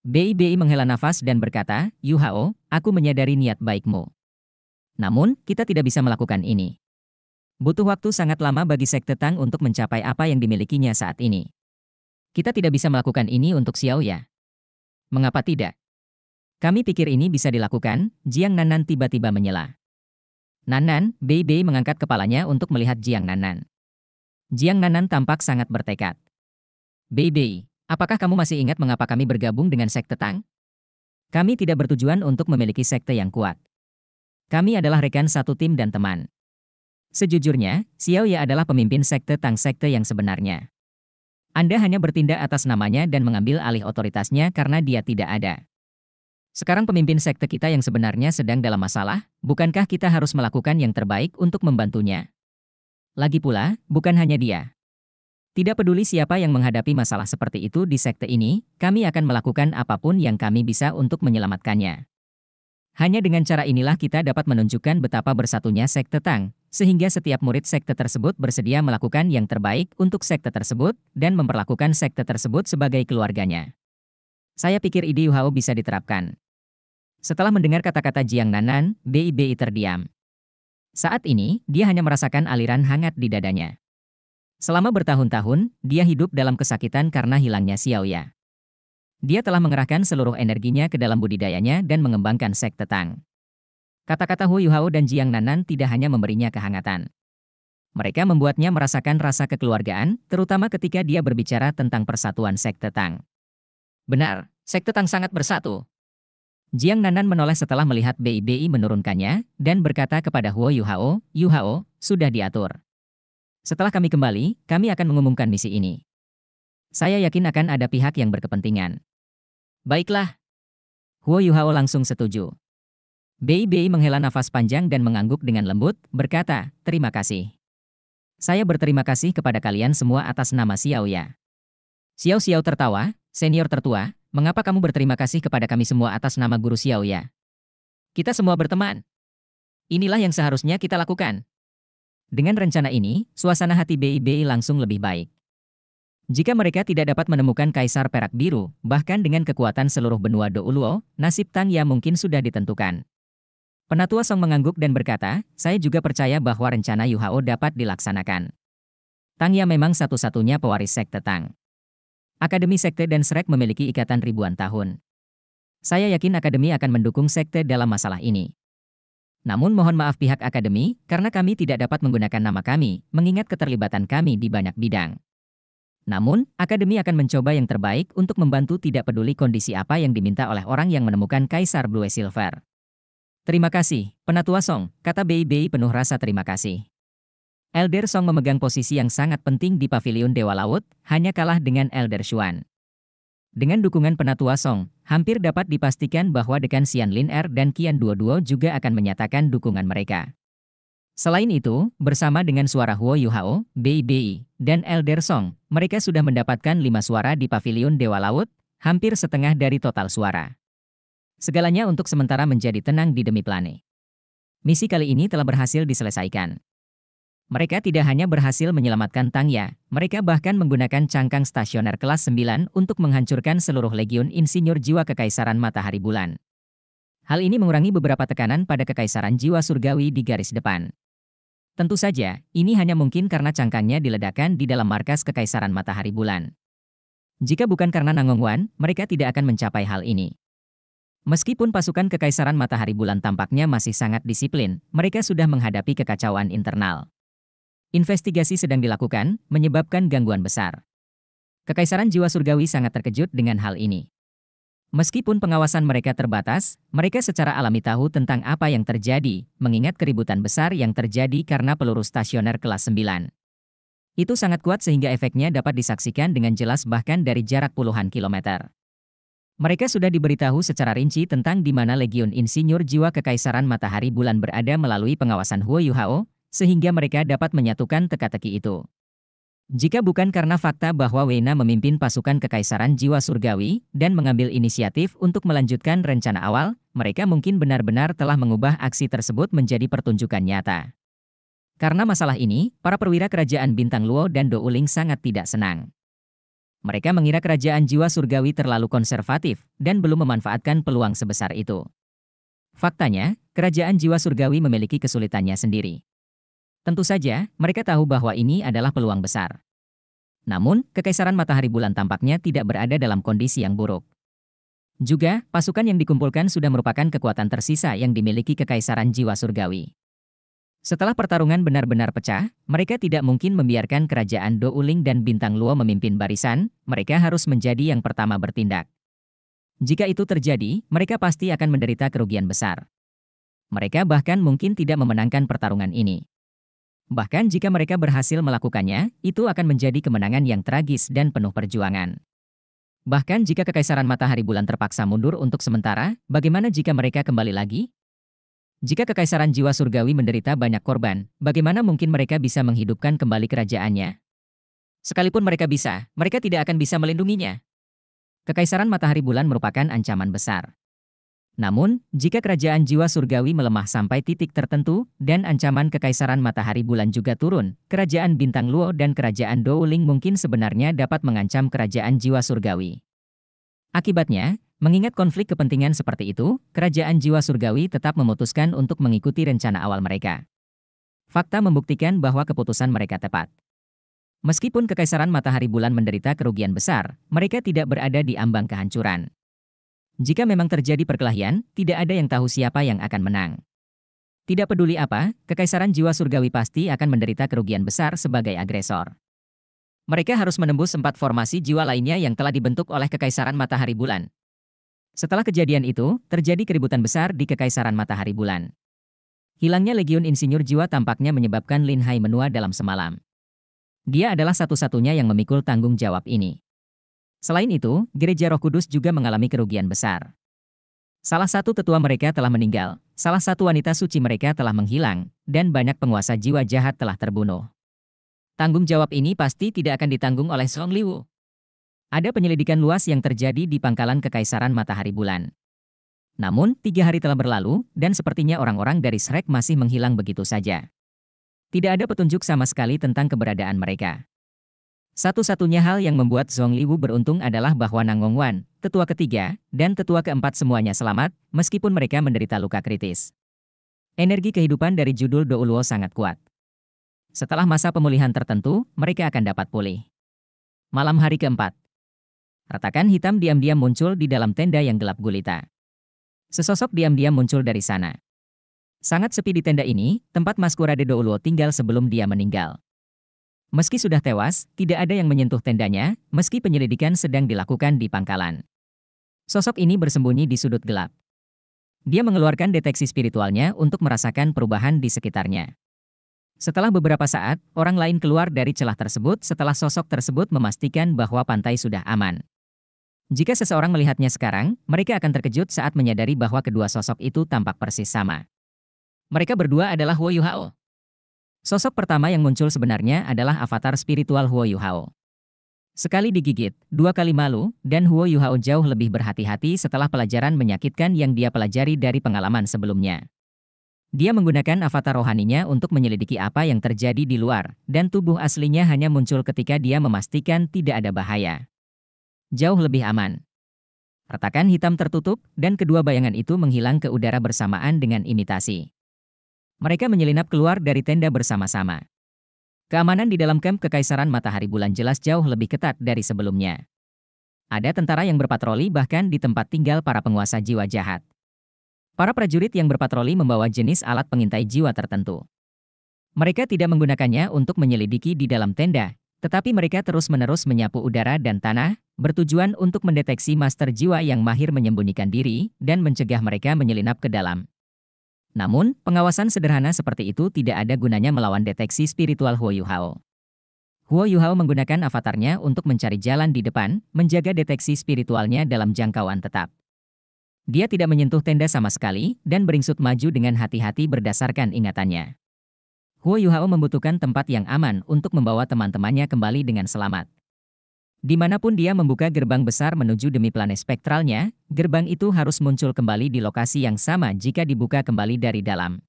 BIBI menghela nafas dan berkata, Yuhao, aku menyadari niat baikmu. Namun, kita tidak bisa melakukan ini. Butuh waktu sangat lama bagi sekte Tang untuk mencapai apa yang dimilikinya saat ini. Kita tidak bisa melakukan ini untuk Xiao Ya. Mengapa tidak? Kami pikir ini bisa dilakukan, Jiang Nanan tiba-tiba menyela. Nanan, Bei Bei mengangkat kepalanya untuk melihat Jiang Nanan. Jiang Nanan tampak sangat bertekad. Bei Bei, apakah kamu masih ingat mengapa kami bergabung dengan sekte Tang? Kami tidak bertujuan untuk memiliki sekte yang kuat. Kami adalah rekan satu tim dan teman. Sejujurnya, Xiao Ye adalah pemimpin sekte Tang Sekte yang sebenarnya. Anda hanya bertindak atas namanya dan mengambil alih otoritasnya karena dia tidak ada. Sekarang pemimpin sekte kita yang sebenarnya sedang dalam masalah, bukankah kita harus melakukan yang terbaik untuk membantunya? Lagi pula, bukan hanya dia. Tidak peduli siapa yang menghadapi masalah seperti itu di sekte ini, kami akan melakukan apapun yang kami bisa untuk menyelamatkannya. Hanya dengan cara inilah kita dapat menunjukkan betapa bersatunya sekte Tang, sehingga setiap murid sekte tersebut bersedia melakukan yang terbaik untuk sekte tersebut dan memperlakukan sekte tersebut sebagai keluarganya. Saya pikir ide Yuhao bisa diterapkan. Setelah mendengar kata-kata Jiang Nanan, BIBI terdiam. Saat ini, dia hanya merasakan aliran hangat di dadanya. Selama bertahun-tahun, dia hidup dalam kesakitan karena hilangnya Xiao Ya. Dia telah mengerahkan seluruh energinya ke dalam budidayanya dan mengembangkan sekte Tang. Kata-kata Hu Yuhao dan Jiang Nanan tidak hanya memberinya kehangatan. Mereka membuatnya merasakan rasa kekeluargaan, terutama ketika dia berbicara tentang persatuan Sekte Tang. Benar, Sekte Tang sangat bersatu. Jiang Nanan menoleh setelah melihat BIBI menurunkannya, dan berkata kepada Huo Yuhao, Yuhao, sudah diatur. Setelah kami kembali, kami akan mengumumkan misi ini. Saya yakin akan ada pihak yang berkepentingan. Baiklah. Huo Yuhao langsung setuju. Bei menghela nafas panjang dan mengangguk dengan lembut, berkata, terima kasih. Saya berterima kasih kepada kalian semua atas nama Xiao Ya. Xiao Xiao tertawa, senior tertua, mengapa kamu berterima kasih kepada kami semua atas nama guru Xiao Ya? Kita semua berteman. Inilah yang seharusnya kita lakukan. Dengan rencana ini, suasana hati BIBI langsung lebih baik. Jika mereka tidak dapat menemukan Kaisar Perak Biru, bahkan dengan kekuatan seluruh benua Douluo, nasib Tang Ya mungkin sudah ditentukan. Penatua Song mengangguk dan berkata, saya juga percaya bahwa rencana Yuhao dapat dilaksanakan. Tang Ya memang satu-satunya pewaris sekte Tang. Akademi Sekte dan Srek memiliki ikatan ribuan tahun. Saya yakin Akademi akan mendukung Sekte dalam masalah ini. Namun mohon maaf pihak Akademi, karena kami tidak dapat menggunakan nama kami, mengingat keterlibatan kami di banyak bidang. Namun, Akademi akan mencoba yang terbaik untuk membantu tidak peduli kondisi apa yang diminta oleh orang yang menemukan Kaisar Blue Silver. Terima kasih, penatua Song, kata Bei Bei penuh rasa terima kasih. Elder Song memegang posisi yang sangat penting di pavilion Dewa Laut, hanya kalah dengan Elder Xuan. Dengan dukungan penatua Song, hampir dapat dipastikan bahwa dekan Xian Lin Er dan Qian Duo Duo juga akan menyatakan dukungan mereka. Selain itu, bersama dengan suara Huo Yuhao, Bei Bei, dan Elder Song, mereka sudah mendapatkan lima suara di pavilion Dewa Laut, hampir setengah dari total suara. Segalanya untuk sementara menjadi tenang di demi Plane. Misi kali ini telah berhasil diselesaikan. Mereka tidak hanya berhasil menyelamatkan Tangya, mereka bahkan menggunakan cangkang stasioner kelas 9 untuk menghancurkan seluruh legion insinyur jiwa kekaisaran matahari bulan. Hal ini mengurangi beberapa tekanan pada kekaisaran jiwa surgawi di garis depan. Tentu saja, ini hanya mungkin karena cangkangnya diledakkan di dalam markas kekaisaran matahari bulan. Jika bukan karena Nangongwan, mereka tidak akan mencapai hal ini. Meskipun pasukan Kekaisaran Matahari Bulan tampaknya masih sangat disiplin, mereka sudah menghadapi kekacauan internal. Investigasi sedang dilakukan, menyebabkan gangguan besar. Kekaisaran Jiwa Surgawi sangat terkejut dengan hal ini. Meskipun pengawasan mereka terbatas, mereka secara alami tahu tentang apa yang terjadi, mengingat keributan besar yang terjadi karena peluru stasioner kelas 9. Itu sangat kuat sehingga efeknya dapat disaksikan dengan jelas bahkan dari jarak puluhan kilometer. Mereka sudah diberitahu secara rinci tentang di mana Legion Insinyur Jiwa Kekaisaran Matahari Bulan berada melalui pengawasan Huo Yuhao, sehingga mereka dapat menyatukan teka-teki itu. Jika bukan karena fakta bahwa Weina memimpin pasukan Kekaisaran Jiwa Surgawi dan mengambil inisiatif untuk melanjutkan rencana awal, mereka mungkin benar-benar telah mengubah aksi tersebut menjadi pertunjukan nyata. Karena masalah ini, para perwira kerajaan Bintang Luo dan Douling sangat tidak senang. Mereka mengira kerajaan jiwa surgawi terlalu konservatif dan belum memanfaatkan peluang sebesar itu. Faktanya, kerajaan jiwa surgawi memiliki kesulitannya sendiri. Tentu saja, mereka tahu bahwa ini adalah peluang besar. Namun, kekaisaran matahari bulan tampaknya tidak berada dalam kondisi yang buruk. Juga, pasukan yang dikumpulkan sudah merupakan kekuatan tersisa yang dimiliki kekaisaran jiwa surgawi. Setelah pertarungan benar-benar pecah, mereka tidak mungkin membiarkan kerajaan Douling dan Bintang Luo memimpin barisan, mereka harus menjadi yang pertama bertindak. Jika itu terjadi, mereka pasti akan menderita kerugian besar. Mereka bahkan mungkin tidak memenangkan pertarungan ini. Bahkan jika mereka berhasil melakukannya, itu akan menjadi kemenangan yang tragis dan penuh perjuangan. Bahkan jika Kekaisaran Matahari Bulan terpaksa mundur untuk sementara, bagaimana jika mereka kembali lagi? Jika kekaisaran jiwa surgawi menderita banyak korban, bagaimana mungkin mereka bisa menghidupkan kembali kerajaannya? Sekalipun mereka bisa, mereka tidak akan bisa melindunginya. Kekaisaran matahari bulan merupakan ancaman besar. Namun, jika kerajaan jiwa surgawi melemah sampai titik tertentu, dan ancaman kekaisaran matahari bulan juga turun, kerajaan bintang Luo dan kerajaan Douling mungkin sebenarnya dapat mengancam kerajaan jiwa surgawi. Akibatnya, Mengingat konflik kepentingan seperti itu, kerajaan jiwa surgawi tetap memutuskan untuk mengikuti rencana awal mereka. Fakta membuktikan bahwa keputusan mereka tepat. Meskipun kekaisaran matahari bulan menderita kerugian besar, mereka tidak berada di ambang kehancuran. Jika memang terjadi perkelahian, tidak ada yang tahu siapa yang akan menang. Tidak peduli apa, kekaisaran jiwa surgawi pasti akan menderita kerugian besar sebagai agresor. Mereka harus menembus empat formasi jiwa lainnya yang telah dibentuk oleh kekaisaran matahari bulan, setelah kejadian itu, terjadi keributan besar di Kekaisaran Matahari Bulan. Hilangnya Legiun Insinyur Jiwa tampaknya menyebabkan Lin Hai menua dalam semalam. Dia adalah satu-satunya yang memikul tanggung jawab ini. Selain itu, Gereja Roh Kudus juga mengalami kerugian besar. Salah satu tetua mereka telah meninggal, salah satu wanita suci mereka telah menghilang, dan banyak penguasa jiwa jahat telah terbunuh. Tanggung jawab ini pasti tidak akan ditanggung oleh Song Liu. Ada penyelidikan luas yang terjadi di pangkalan Kekaisaran Matahari Bulan. Namun, tiga hari telah berlalu, dan sepertinya orang-orang dari Shrek masih menghilang begitu saja. Tidak ada petunjuk sama sekali tentang keberadaan mereka. Satu-satunya hal yang membuat Zhong Liwu beruntung adalah bahwa Nangong Wan, tetua ketiga, dan tetua keempat semuanya selamat, meskipun mereka menderita luka kritis. Energi kehidupan dari judul Do Uluo sangat kuat. Setelah masa pemulihan tertentu, mereka akan dapat pulih. Malam hari keempat, Ratakan hitam diam-diam muncul di dalam tenda yang gelap gulita. Sesosok diam-diam muncul dari sana. Sangat sepi di tenda ini, tempat Maskura Dedo Uluo tinggal sebelum dia meninggal. Meski sudah tewas, tidak ada yang menyentuh tendanya, meski penyelidikan sedang dilakukan di pangkalan. Sosok ini bersembunyi di sudut gelap. Dia mengeluarkan deteksi spiritualnya untuk merasakan perubahan di sekitarnya. Setelah beberapa saat, orang lain keluar dari celah tersebut setelah sosok tersebut memastikan bahwa pantai sudah aman. Jika seseorang melihatnya sekarang, mereka akan terkejut saat menyadari bahwa kedua sosok itu tampak persis sama. Mereka berdua adalah Huo Yuhao. Sosok pertama yang muncul sebenarnya adalah avatar spiritual Huo Yuhao. Sekali digigit, dua kali malu, dan Huo Yuhao jauh lebih berhati-hati setelah pelajaran menyakitkan yang dia pelajari dari pengalaman sebelumnya. Dia menggunakan avatar rohaninya untuk menyelidiki apa yang terjadi di luar, dan tubuh aslinya hanya muncul ketika dia memastikan tidak ada bahaya jauh lebih aman. Retakan hitam tertutup dan kedua bayangan itu menghilang ke udara bersamaan dengan imitasi. Mereka menyelinap keluar dari tenda bersama-sama. Keamanan di dalam kamp Kekaisaran Matahari Bulan jelas jauh lebih ketat dari sebelumnya. Ada tentara yang berpatroli bahkan di tempat tinggal para penguasa jiwa jahat. Para prajurit yang berpatroli membawa jenis alat pengintai jiwa tertentu. Mereka tidak menggunakannya untuk menyelidiki di dalam tenda, tetapi mereka terus-menerus menyapu udara dan tanah, bertujuan untuk mendeteksi master jiwa yang mahir menyembunyikan diri dan mencegah mereka menyelinap ke dalam. Namun, pengawasan sederhana seperti itu tidak ada gunanya melawan deteksi spiritual Huo Yuhao. Huo Yuhao menggunakan avatarnya untuk mencari jalan di depan, menjaga deteksi spiritualnya dalam jangkauan tetap. Dia tidak menyentuh tenda sama sekali dan beringsut maju dengan hati-hati berdasarkan ingatannya. Huo Yuhao membutuhkan tempat yang aman untuk membawa teman-temannya kembali dengan selamat. Dimanapun dia membuka gerbang besar menuju demi planet spektralnya, gerbang itu harus muncul kembali di lokasi yang sama jika dibuka kembali dari dalam.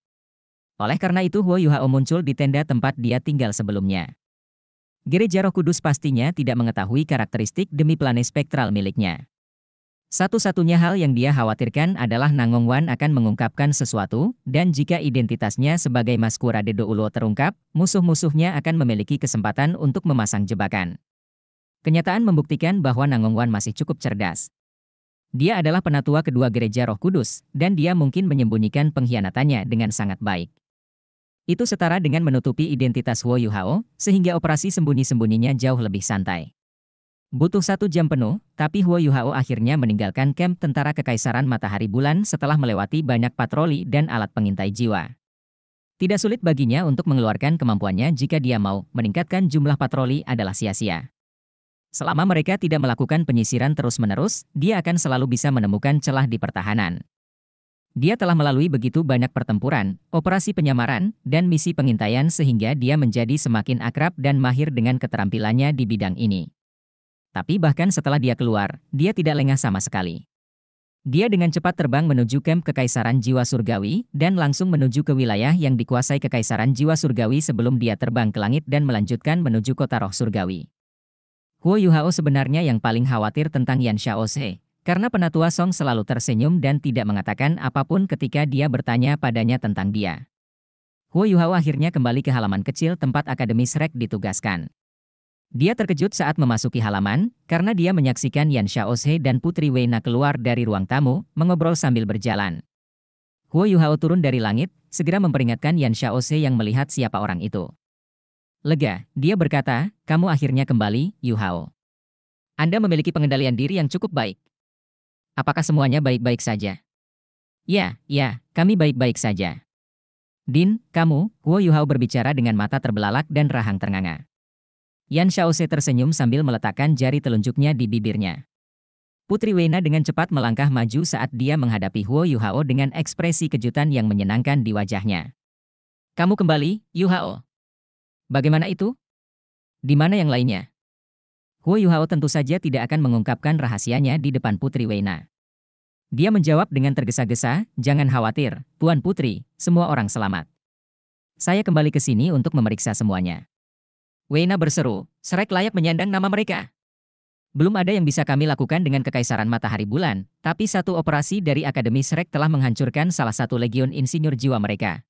Oleh karena itu Huo Yuhao muncul di tenda tempat dia tinggal sebelumnya. Gereja Roh Kudus pastinya tidak mengetahui karakteristik demi planet spektral miliknya. Satu-satunya hal yang dia khawatirkan adalah Nangong Wan akan mengungkapkan sesuatu, dan jika identitasnya sebagai Maskura Dedo Ulo terungkap, musuh-musuhnya akan memiliki kesempatan untuk memasang jebakan. Kenyataan membuktikan bahwa Nangong Wan masih cukup cerdas. Dia adalah penatua kedua gereja roh kudus, dan dia mungkin menyembunyikan pengkhianatannya dengan sangat baik. Itu setara dengan menutupi identitas Wo Yuhao, sehingga operasi sembunyi-sembunyinya jauh lebih santai. Butuh satu jam penuh, tapi Huo Yuhao akhirnya meninggalkan kamp tentara Kekaisaran Matahari Bulan setelah melewati banyak patroli dan alat pengintai jiwa. Tidak sulit baginya untuk mengeluarkan kemampuannya jika dia mau, meningkatkan jumlah patroli adalah sia-sia. Selama mereka tidak melakukan penyisiran terus-menerus, dia akan selalu bisa menemukan celah di pertahanan. Dia telah melalui begitu banyak pertempuran, operasi penyamaran, dan misi pengintaian sehingga dia menjadi semakin akrab dan mahir dengan keterampilannya di bidang ini. Tapi bahkan setelah dia keluar, dia tidak lengah sama sekali. Dia dengan cepat terbang menuju kamp Kekaisaran Jiwa Surgawi dan langsung menuju ke wilayah yang dikuasai Kekaisaran Jiwa Surgawi sebelum dia terbang ke langit dan melanjutkan menuju kota roh surgawi. Huo Yuhao sebenarnya yang paling khawatir tentang Yan Shaose, karena penatua Song selalu tersenyum dan tidak mengatakan apapun ketika dia bertanya padanya tentang dia. Huo Yuhao akhirnya kembali ke halaman kecil tempat akademi Srek ditugaskan. Dia terkejut saat memasuki halaman, karena dia menyaksikan Yan Shaohe dan Putri Weina keluar dari ruang tamu, mengobrol sambil berjalan. Huo Yuhao turun dari langit, segera memperingatkan Yan Shaohe yang melihat siapa orang itu. Lega, dia berkata, kamu akhirnya kembali, Yuhao. Anda memiliki pengendalian diri yang cukup baik. Apakah semuanya baik-baik saja? Ya, ya, kami baik-baik saja. Din, kamu, Huo Yuhao berbicara dengan mata terbelalak dan rahang ternganga. Yan Xiaose tersenyum sambil meletakkan jari telunjuknya di bibirnya. Putri Wena dengan cepat melangkah maju saat dia menghadapi Huo Yuhao dengan ekspresi kejutan yang menyenangkan di wajahnya. Kamu kembali, Yuhao. Bagaimana itu? Di mana yang lainnya? Huo Yuhao tentu saja tidak akan mengungkapkan rahasianya di depan Putri Wena. Dia menjawab dengan tergesa-gesa, jangan khawatir, Tuan Putri, semua orang selamat. Saya kembali ke sini untuk memeriksa semuanya. Wena berseru, Shrek layak menyandang nama mereka. Belum ada yang bisa kami lakukan dengan kekaisaran matahari bulan, tapi satu operasi dari Akademi Shrek telah menghancurkan salah satu legion insinyur jiwa mereka.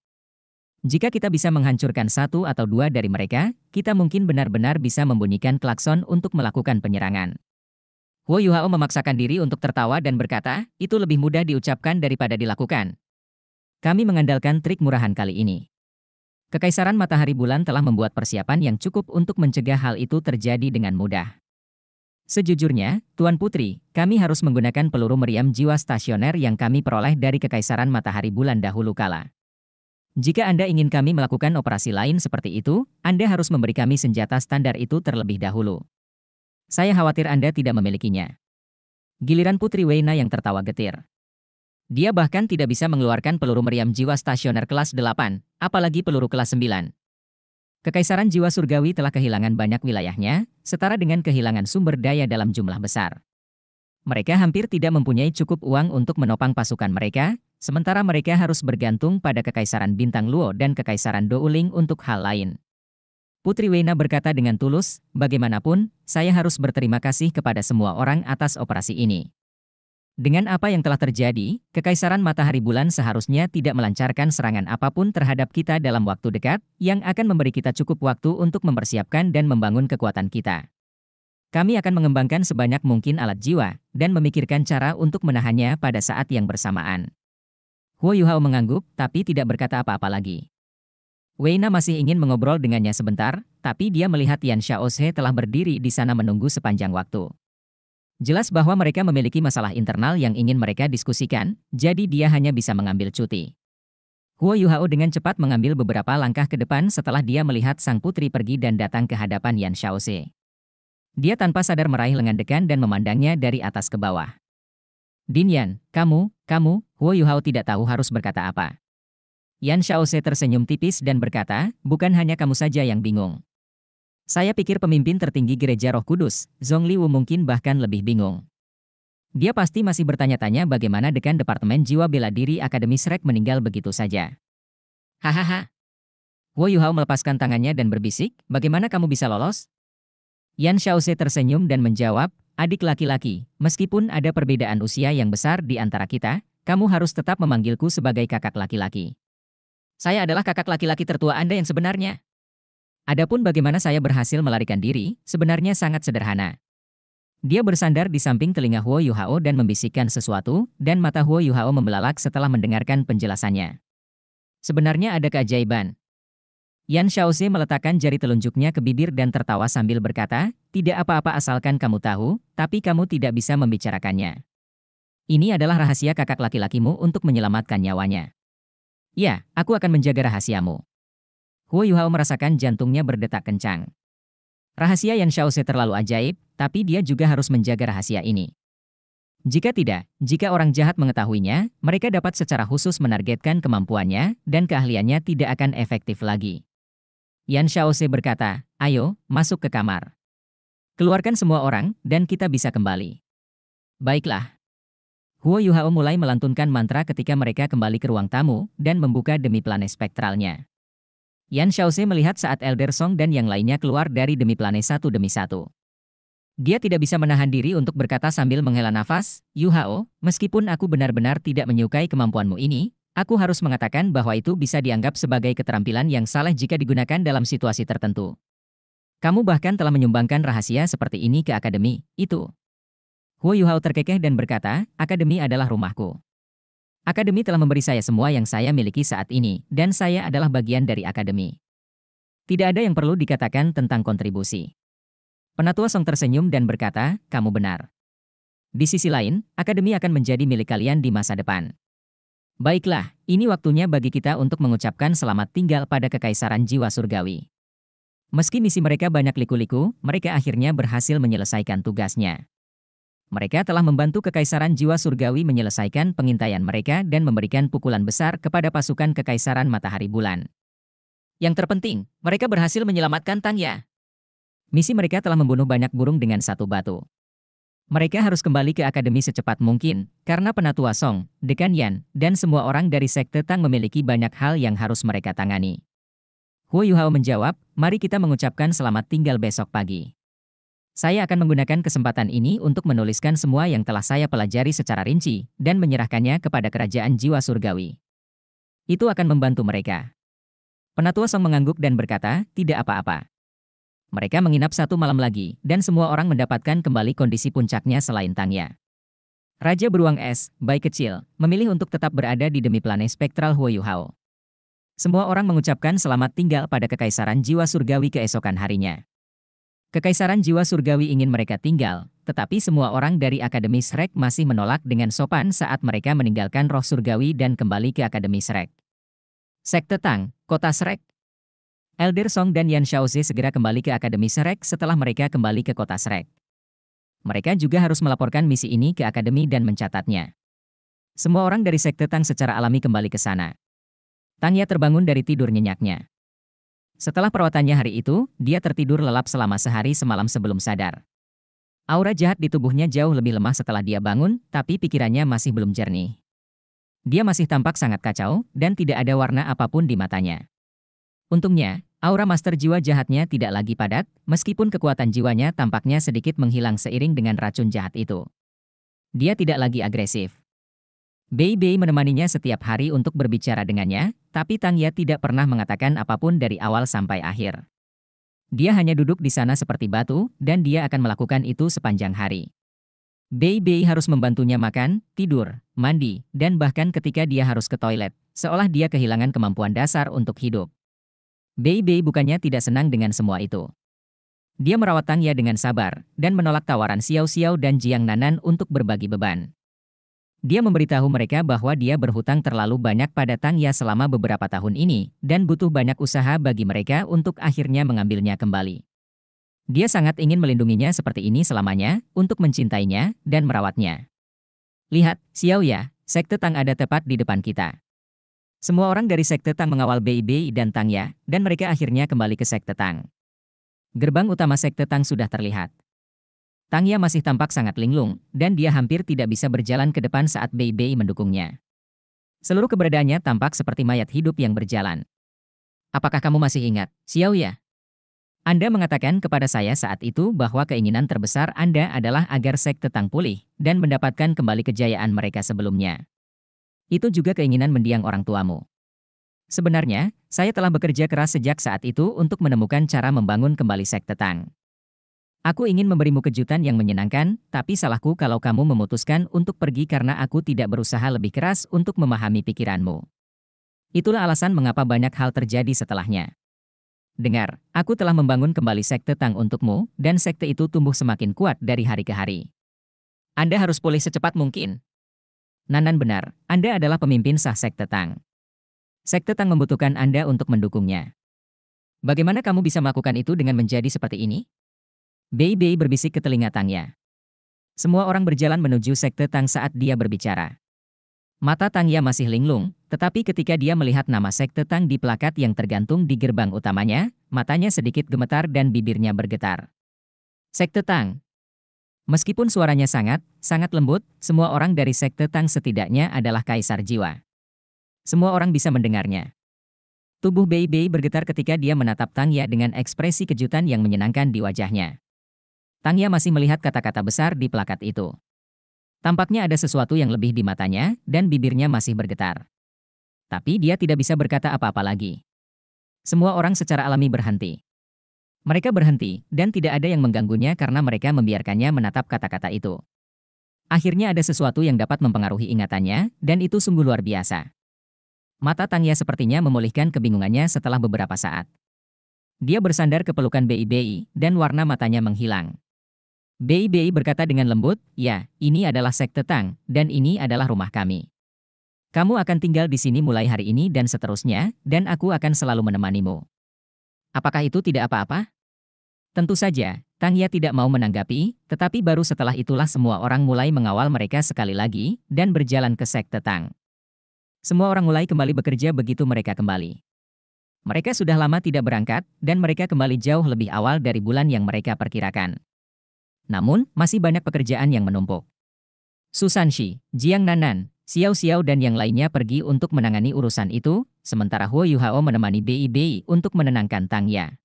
Jika kita bisa menghancurkan satu atau dua dari mereka, kita mungkin benar-benar bisa membunyikan klakson untuk melakukan penyerangan. Huo Yuhao memaksakan diri untuk tertawa dan berkata, itu lebih mudah diucapkan daripada dilakukan. Kami mengandalkan trik murahan kali ini. Kekaisaran matahari bulan telah membuat persiapan yang cukup untuk mencegah hal itu terjadi dengan mudah. Sejujurnya, Tuan Putri, kami harus menggunakan peluru meriam jiwa stasioner yang kami peroleh dari Kekaisaran Matahari Bulan dahulu kala. Jika Anda ingin kami melakukan operasi lain seperti itu, Anda harus memberi kami senjata standar itu terlebih dahulu. Saya khawatir Anda tidak memilikinya. Giliran Putri Weina yang tertawa getir. Dia bahkan tidak bisa mengeluarkan peluru meriam jiwa stasioner kelas 8, apalagi peluru kelas 9. Kekaisaran jiwa surgawi telah kehilangan banyak wilayahnya, setara dengan kehilangan sumber daya dalam jumlah besar. Mereka hampir tidak mempunyai cukup uang untuk menopang pasukan mereka, sementara mereka harus bergantung pada Kekaisaran Bintang Luo dan Kekaisaran Douling untuk hal lain. Putri Weina berkata dengan tulus, bagaimanapun, saya harus berterima kasih kepada semua orang atas operasi ini. Dengan apa yang telah terjadi, kekaisaran matahari bulan seharusnya tidak melancarkan serangan apapun terhadap kita dalam waktu dekat, yang akan memberi kita cukup waktu untuk mempersiapkan dan membangun kekuatan kita. Kami akan mengembangkan sebanyak mungkin alat jiwa, dan memikirkan cara untuk menahannya pada saat yang bersamaan. Huo Yuhao mengangguk, tapi tidak berkata apa-apa lagi. Weina masih ingin mengobrol dengannya sebentar, tapi dia melihat Yan Xiaoshe telah berdiri di sana menunggu sepanjang waktu. Jelas bahwa mereka memiliki masalah internal yang ingin mereka diskusikan, jadi dia hanya bisa mengambil cuti. Kuo Yuhao dengan cepat mengambil beberapa langkah ke depan setelah dia melihat sang putri pergi dan datang ke hadapan Yan Xiaoxi. Dia tanpa sadar meraih lengan dekan dan memandangnya dari atas ke bawah. Din Yan, kamu, kamu, Huo Yuhao tidak tahu harus berkata apa. Yan Xiaoxi tersenyum tipis dan berkata, bukan hanya kamu saja yang bingung. Saya pikir pemimpin tertinggi gereja roh kudus, Liwu mungkin bahkan lebih bingung. Dia pasti masih bertanya-tanya bagaimana dekan Departemen Jiwa Bela Diri Akademi Srek meninggal begitu saja. Hahaha. Wo Yuhao melepaskan tangannya dan berbisik, bagaimana kamu bisa lolos? Yan Xiaoze tersenyum dan menjawab, adik laki-laki, meskipun ada perbedaan usia yang besar di antara kita, kamu harus tetap memanggilku sebagai kakak laki-laki. Saya adalah kakak laki-laki tertua Anda yang sebenarnya. Adapun bagaimana saya berhasil melarikan diri, sebenarnya sangat sederhana. Dia bersandar di samping telinga Huo Yuhao dan membisikkan sesuatu, dan mata Huo Yuhao membelalak setelah mendengarkan penjelasannya. Sebenarnya ada keajaiban. Yan Shaozi meletakkan jari telunjuknya ke bibir dan tertawa sambil berkata, tidak apa-apa asalkan kamu tahu, tapi kamu tidak bisa membicarakannya. Ini adalah rahasia kakak laki-lakimu untuk menyelamatkan nyawanya. Ya, aku akan menjaga rahasiamu. Huo Yuhao merasakan jantungnya berdetak kencang. Rahasia Yan Se terlalu ajaib, tapi dia juga harus menjaga rahasia ini. Jika tidak, jika orang jahat mengetahuinya, mereka dapat secara khusus menargetkan kemampuannya dan keahliannya tidak akan efektif lagi. Yan Xiaoze berkata, ayo, masuk ke kamar. Keluarkan semua orang, dan kita bisa kembali. Baiklah. Huo Yuhao mulai melantunkan mantra ketika mereka kembali ke ruang tamu dan membuka demi planet spektralnya. Yan Xiaoze melihat saat Elder Song dan yang lainnya keluar dari demi planet satu demi satu. Dia tidak bisa menahan diri untuk berkata sambil menghela nafas, Yu Hao, meskipun aku benar-benar tidak menyukai kemampuanmu ini, aku harus mengatakan bahwa itu bisa dianggap sebagai keterampilan yang salah jika digunakan dalam situasi tertentu. Kamu bahkan telah menyumbangkan rahasia seperti ini ke akademi, itu. Huo Yu Hao terkekeh dan berkata, akademi adalah rumahku. Akademi telah memberi saya semua yang saya miliki saat ini, dan saya adalah bagian dari akademi. Tidak ada yang perlu dikatakan tentang kontribusi. Penatua Song tersenyum dan berkata, kamu benar. Di sisi lain, akademi akan menjadi milik kalian di masa depan. Baiklah, ini waktunya bagi kita untuk mengucapkan selamat tinggal pada kekaisaran jiwa surgawi. Meski misi mereka banyak liku-liku, mereka akhirnya berhasil menyelesaikan tugasnya. Mereka telah membantu Kekaisaran Jiwa Surgawi menyelesaikan pengintaian mereka dan memberikan pukulan besar kepada pasukan Kekaisaran Matahari Bulan. Yang terpenting, mereka berhasil menyelamatkan Tangya. Misi mereka telah membunuh banyak burung dengan satu batu. Mereka harus kembali ke akademi secepat mungkin, karena penatua Song, Dekan Yan, dan semua orang dari sekte Tang memiliki banyak hal yang harus mereka tangani. Huo Yuhao menjawab, mari kita mengucapkan selamat tinggal besok pagi. Saya akan menggunakan kesempatan ini untuk menuliskan semua yang telah saya pelajari secara rinci dan menyerahkannya kepada kerajaan jiwa surgawi. Itu akan membantu mereka. Penatua Song mengangguk dan berkata, tidak apa-apa. Mereka menginap satu malam lagi, dan semua orang mendapatkan kembali kondisi puncaknya selain tangnya. Raja Beruang Es, baik kecil, memilih untuk tetap berada di demi planet spektral Hao. Semua orang mengucapkan selamat tinggal pada kekaisaran jiwa surgawi keesokan harinya. Kekaisaran jiwa surgawi ingin mereka tinggal, tetapi semua orang dari Akademi Shrek masih menolak dengan sopan saat mereka meninggalkan roh surgawi dan kembali ke Akademi Shrek. Sekte Tang, Kota Shrek Elder Song dan Yan Shaozi segera kembali ke Akademi Shrek setelah mereka kembali ke kota Shrek. Mereka juga harus melaporkan misi ini ke Akademi dan mencatatnya. Semua orang dari Sekte Tang secara alami kembali ke sana. Tangnya terbangun dari tidur nyenyaknya. Setelah perawatannya hari itu, dia tertidur lelap selama sehari semalam sebelum sadar. Aura jahat di tubuhnya jauh lebih lemah setelah dia bangun, tapi pikirannya masih belum jernih. Dia masih tampak sangat kacau, dan tidak ada warna apapun di matanya. Untungnya, aura master jiwa jahatnya tidak lagi padat, meskipun kekuatan jiwanya tampaknya sedikit menghilang seiring dengan racun jahat itu. Dia tidak lagi agresif. Bei Bei menemaninya setiap hari untuk berbicara dengannya, tapi Tang Ya tidak pernah mengatakan apapun dari awal sampai akhir. Dia hanya duduk di sana seperti batu, dan dia akan melakukan itu sepanjang hari. Bei Bei harus membantunya makan, tidur, mandi, dan bahkan ketika dia harus ke toilet, seolah dia kehilangan kemampuan dasar untuk hidup. Bei Bei bukannya tidak senang dengan semua itu. Dia merawat Tang Ya dengan sabar, dan menolak tawaran Xiao Xiao dan Jiang Nanan untuk berbagi beban. Dia memberitahu mereka bahwa dia berhutang terlalu banyak pada Tangya selama beberapa tahun ini, dan butuh banyak usaha bagi mereka untuk akhirnya mengambilnya kembali. Dia sangat ingin melindunginya seperti ini selamanya, untuk mencintainya, dan merawatnya. Lihat, Xiao Ya, sekte Tang ada tepat di depan kita. Semua orang dari sekte Tang mengawal BIB dan Tangya, dan mereka akhirnya kembali ke sekte Tang. Gerbang utama sekte Tang sudah terlihat. Ya masih tampak sangat linglung, dan dia hampir tidak bisa berjalan ke depan saat Bei Bei mendukungnya. Seluruh keberadaannya tampak seperti mayat hidup yang berjalan. Apakah kamu masih ingat, Xiao Ya? Anda mengatakan kepada saya saat itu bahwa keinginan terbesar Anda adalah agar sekte Tetang pulih dan mendapatkan kembali kejayaan mereka sebelumnya. Itu juga keinginan mendiang orang tuamu. Sebenarnya, saya telah bekerja keras sejak saat itu untuk menemukan cara membangun kembali sekte Tetang. Aku ingin memberimu kejutan yang menyenangkan, tapi salahku kalau kamu memutuskan untuk pergi karena aku tidak berusaha lebih keras untuk memahami pikiranmu. Itulah alasan mengapa banyak hal terjadi setelahnya. Dengar, aku telah membangun kembali sekte Tang untukmu, dan sekte itu tumbuh semakin kuat dari hari ke hari. Anda harus pulih secepat mungkin. Nanan benar, Anda adalah pemimpin sah sekte Tang. Sekte Tang membutuhkan Anda untuk mendukungnya. Bagaimana kamu bisa melakukan itu dengan menjadi seperti ini? Bei Bei berbisik ke telinga Tangya. Semua orang berjalan menuju sekte Tang saat dia berbicara. Mata Tangya masih linglung, tetapi ketika dia melihat nama sekte Tang di plakat yang tergantung di gerbang utamanya, matanya sedikit gemetar dan bibirnya bergetar. Sekte Tang. Meskipun suaranya sangat, sangat lembut, semua orang dari sekte Tang setidaknya adalah kaisar jiwa. Semua orang bisa mendengarnya. Tubuh Bei Bei bergetar ketika dia menatap Tangya dengan ekspresi kejutan yang menyenangkan di wajahnya. Tangya masih melihat kata-kata besar di plakat itu. Tampaknya ada sesuatu yang lebih di matanya dan bibirnya masih bergetar. Tapi dia tidak bisa berkata apa-apa lagi. Semua orang secara alami berhenti. Mereka berhenti, dan tidak ada yang mengganggunya karena mereka membiarkannya menatap kata-kata itu. Akhirnya ada sesuatu yang dapat mempengaruhi ingatannya, dan itu sungguh luar biasa. Mata Tangya sepertinya memulihkan kebingungannya setelah beberapa saat. Dia bersandar ke pelukan BIBI, dan warna matanya menghilang. BIBI berkata dengan lembut, ya, ini adalah sekte Tang, dan ini adalah rumah kami. Kamu akan tinggal di sini mulai hari ini dan seterusnya, dan aku akan selalu menemanimu. Apakah itu tidak apa-apa? Tentu saja, Tang Ya tidak mau menanggapi, tetapi baru setelah itulah semua orang mulai mengawal mereka sekali lagi, dan berjalan ke sekte Tang. Semua orang mulai kembali bekerja begitu mereka kembali. Mereka sudah lama tidak berangkat, dan mereka kembali jauh lebih awal dari bulan yang mereka perkirakan namun masih banyak pekerjaan yang menumpuk. Susan Shi, Jiang Nanan, Xiao Xiao dan yang lainnya pergi untuk menangani urusan itu, sementara Huo Yuhao menemani Bei Bei untuk menenangkan Tang Ya.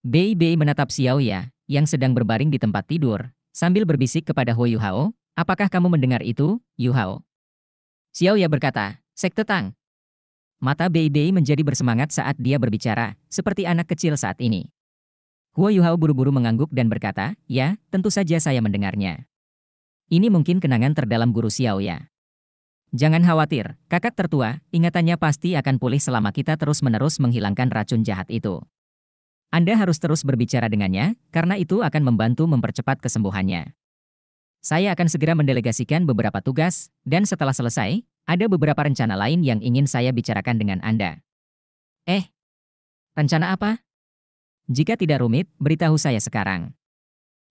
Bei Bei menatap Xiao Ya, yang sedang berbaring di tempat tidur, sambil berbisik kepada Huo Yuhao, apakah kamu mendengar itu, Yuhao? Xiao Ya berkata, Sekte Tang, Mata Bei Bei menjadi bersemangat saat dia berbicara, seperti anak kecil saat ini. Huo Yuhao buru-buru mengangguk dan berkata, ya, tentu saja saya mendengarnya. Ini mungkin kenangan terdalam guru Xiao ya. Jangan khawatir, kakak tertua, ingatannya pasti akan pulih selama kita terus-menerus menghilangkan racun jahat itu. Anda harus terus berbicara dengannya, karena itu akan membantu mempercepat kesembuhannya. Saya akan segera mendelegasikan beberapa tugas, dan setelah selesai, ada beberapa rencana lain yang ingin saya bicarakan dengan Anda. Eh, rencana apa? Jika tidak rumit, beritahu saya sekarang.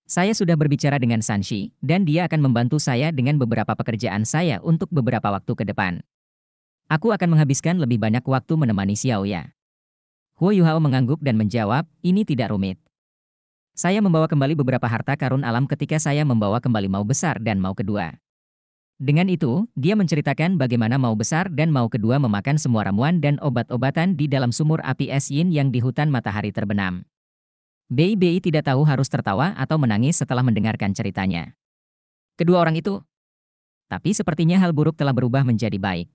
Saya sudah berbicara dengan Sanshi, dan dia akan membantu saya dengan beberapa pekerjaan saya untuk beberapa waktu ke depan. Aku akan menghabiskan lebih banyak waktu menemani Xiao Ya. Huo Yuhao mengangguk dan menjawab, ini tidak rumit. Saya membawa kembali beberapa harta karun alam ketika saya membawa kembali mau besar dan mau kedua. Dengan itu, dia menceritakan bagaimana mau besar dan mau kedua memakan semua ramuan dan obat-obatan di dalam sumur api es yin yang di hutan matahari terbenam. Bei Bei tidak tahu harus tertawa atau menangis setelah mendengarkan ceritanya. Kedua orang itu. Tapi sepertinya hal buruk telah berubah menjadi baik.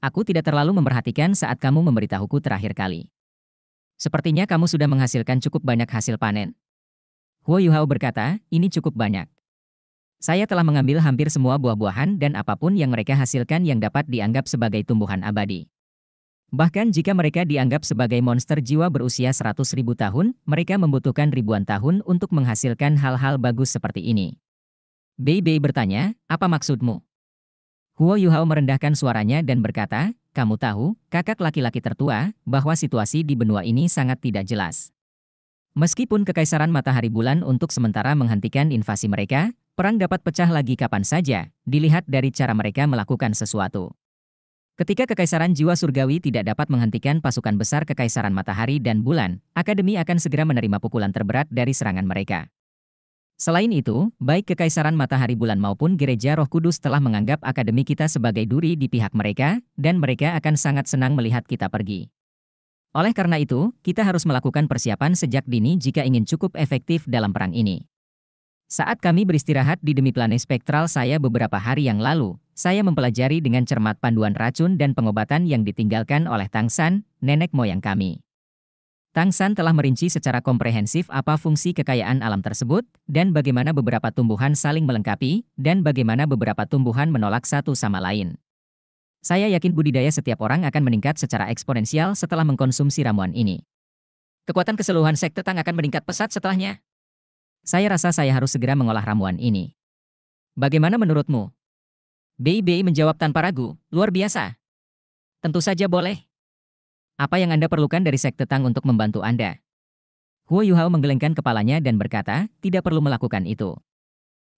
Aku tidak terlalu memperhatikan saat kamu memberitahuku terakhir kali. Sepertinya kamu sudah menghasilkan cukup banyak hasil panen. Huo Yuhao berkata, ini cukup banyak. Saya telah mengambil hampir semua buah-buahan dan apapun yang mereka hasilkan yang dapat dianggap sebagai tumbuhan abadi. Bahkan jika mereka dianggap sebagai monster jiwa berusia 100 ribu tahun, mereka membutuhkan ribuan tahun untuk menghasilkan hal-hal bagus seperti ini. Bei Bei bertanya, apa maksudmu? Huo Yuhao merendahkan suaranya dan berkata, kamu tahu, kakak laki-laki tertua, bahwa situasi di benua ini sangat tidak jelas. Meskipun Kekaisaran Matahari Bulan untuk sementara menghentikan invasi mereka, Perang dapat pecah lagi kapan saja, dilihat dari cara mereka melakukan sesuatu. Ketika Kekaisaran Jiwa Surgawi tidak dapat menghentikan pasukan besar Kekaisaran Matahari dan Bulan, Akademi akan segera menerima pukulan terberat dari serangan mereka. Selain itu, baik Kekaisaran Matahari Bulan maupun Gereja Roh Kudus telah menganggap Akademi kita sebagai duri di pihak mereka, dan mereka akan sangat senang melihat kita pergi. Oleh karena itu, kita harus melakukan persiapan sejak dini jika ingin cukup efektif dalam perang ini. Saat kami beristirahat di demi spektral saya beberapa hari yang lalu, saya mempelajari dengan cermat panduan racun dan pengobatan yang ditinggalkan oleh Tang San, nenek moyang kami. Tang San telah merinci secara komprehensif apa fungsi kekayaan alam tersebut, dan bagaimana beberapa tumbuhan saling melengkapi, dan bagaimana beberapa tumbuhan menolak satu sama lain. Saya yakin budidaya setiap orang akan meningkat secara eksponensial setelah mengkonsumsi ramuan ini. Kekuatan keseluruhan sekte Tang akan meningkat pesat setelahnya. Saya rasa saya harus segera mengolah ramuan ini. Bagaimana menurutmu? BIBI menjawab tanpa ragu, luar biasa. Tentu saja boleh. Apa yang Anda perlukan dari sekte Tang untuk membantu Anda? Huo Yuhao menggelengkan kepalanya dan berkata, tidak perlu melakukan itu.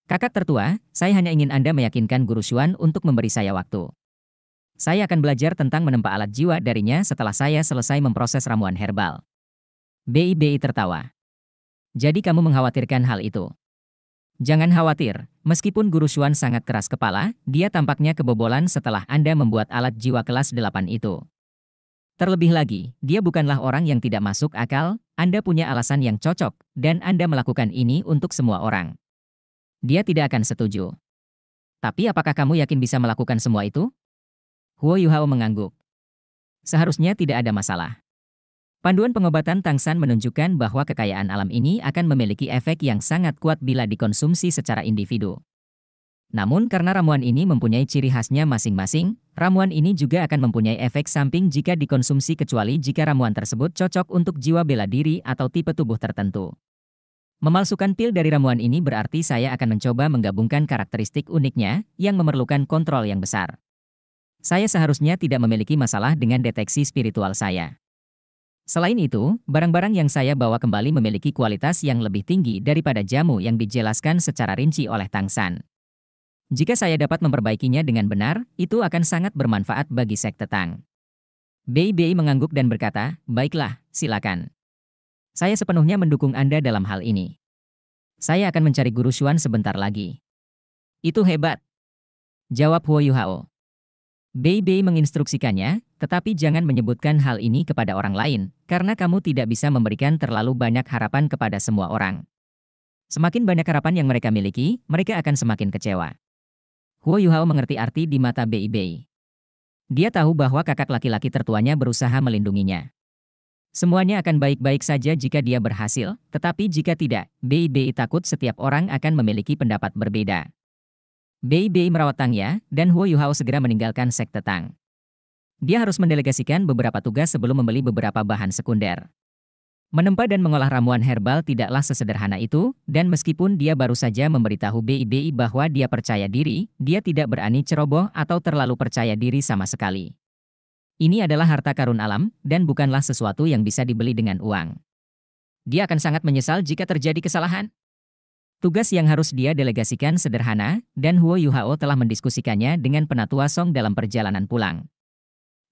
Kakak tertua, saya hanya ingin Anda meyakinkan Guru Xuan untuk memberi saya waktu. Saya akan belajar tentang menempa alat jiwa darinya setelah saya selesai memproses ramuan herbal. BIBI tertawa jadi kamu mengkhawatirkan hal itu. Jangan khawatir, meskipun Guru Xuan sangat keras kepala, dia tampaknya kebobolan setelah Anda membuat alat jiwa kelas 8 itu. Terlebih lagi, dia bukanlah orang yang tidak masuk akal, Anda punya alasan yang cocok, dan Anda melakukan ini untuk semua orang. Dia tidak akan setuju. Tapi apakah kamu yakin bisa melakukan semua itu? Huo Yuhao mengangguk. Seharusnya tidak ada masalah. Panduan pengobatan Tangsan menunjukkan bahwa kekayaan alam ini akan memiliki efek yang sangat kuat bila dikonsumsi secara individu. Namun karena ramuan ini mempunyai ciri khasnya masing-masing, ramuan ini juga akan mempunyai efek samping jika dikonsumsi kecuali jika ramuan tersebut cocok untuk jiwa bela diri atau tipe tubuh tertentu. Memalsukan pil dari ramuan ini berarti saya akan mencoba menggabungkan karakteristik uniknya yang memerlukan kontrol yang besar. Saya seharusnya tidak memiliki masalah dengan deteksi spiritual saya. Selain itu, barang-barang yang saya bawa kembali memiliki kualitas yang lebih tinggi daripada jamu yang dijelaskan secara rinci oleh Tang San. Jika saya dapat memperbaikinya dengan benar, itu akan sangat bermanfaat bagi sekte Tang. Bei Bei mengangguk dan berkata, baiklah, silakan. Saya sepenuhnya mendukung Anda dalam hal ini. Saya akan mencari guru Xuan sebentar lagi. Itu hebat. Jawab Huo Yuhao. Bei menginstruksikannya, tetapi jangan menyebutkan hal ini kepada orang lain, karena kamu tidak bisa memberikan terlalu banyak harapan kepada semua orang. Semakin banyak harapan yang mereka miliki, mereka akan semakin kecewa. Huo Yuhao mengerti arti di mata Bei Bei. Dia tahu bahwa kakak laki-laki tertuanya berusaha melindunginya. Semuanya akan baik-baik saja jika dia berhasil, tetapi jika tidak, Bei Bei takut setiap orang akan memiliki pendapat berbeda. Bei Bei merawat Tang Ya, dan Huo Yuhao segera meninggalkan sekte Tang. Dia harus mendelegasikan beberapa tugas sebelum membeli beberapa bahan sekunder. Menempa dan mengolah ramuan herbal tidaklah sesederhana itu, dan meskipun dia baru saja memberitahu Bei Bei bahwa dia percaya diri, dia tidak berani ceroboh atau terlalu percaya diri sama sekali. Ini adalah harta karun alam, dan bukanlah sesuatu yang bisa dibeli dengan uang. Dia akan sangat menyesal jika terjadi kesalahan. Tugas yang harus dia delegasikan sederhana, dan Huo Yuhao telah mendiskusikannya dengan penatua Song dalam perjalanan pulang.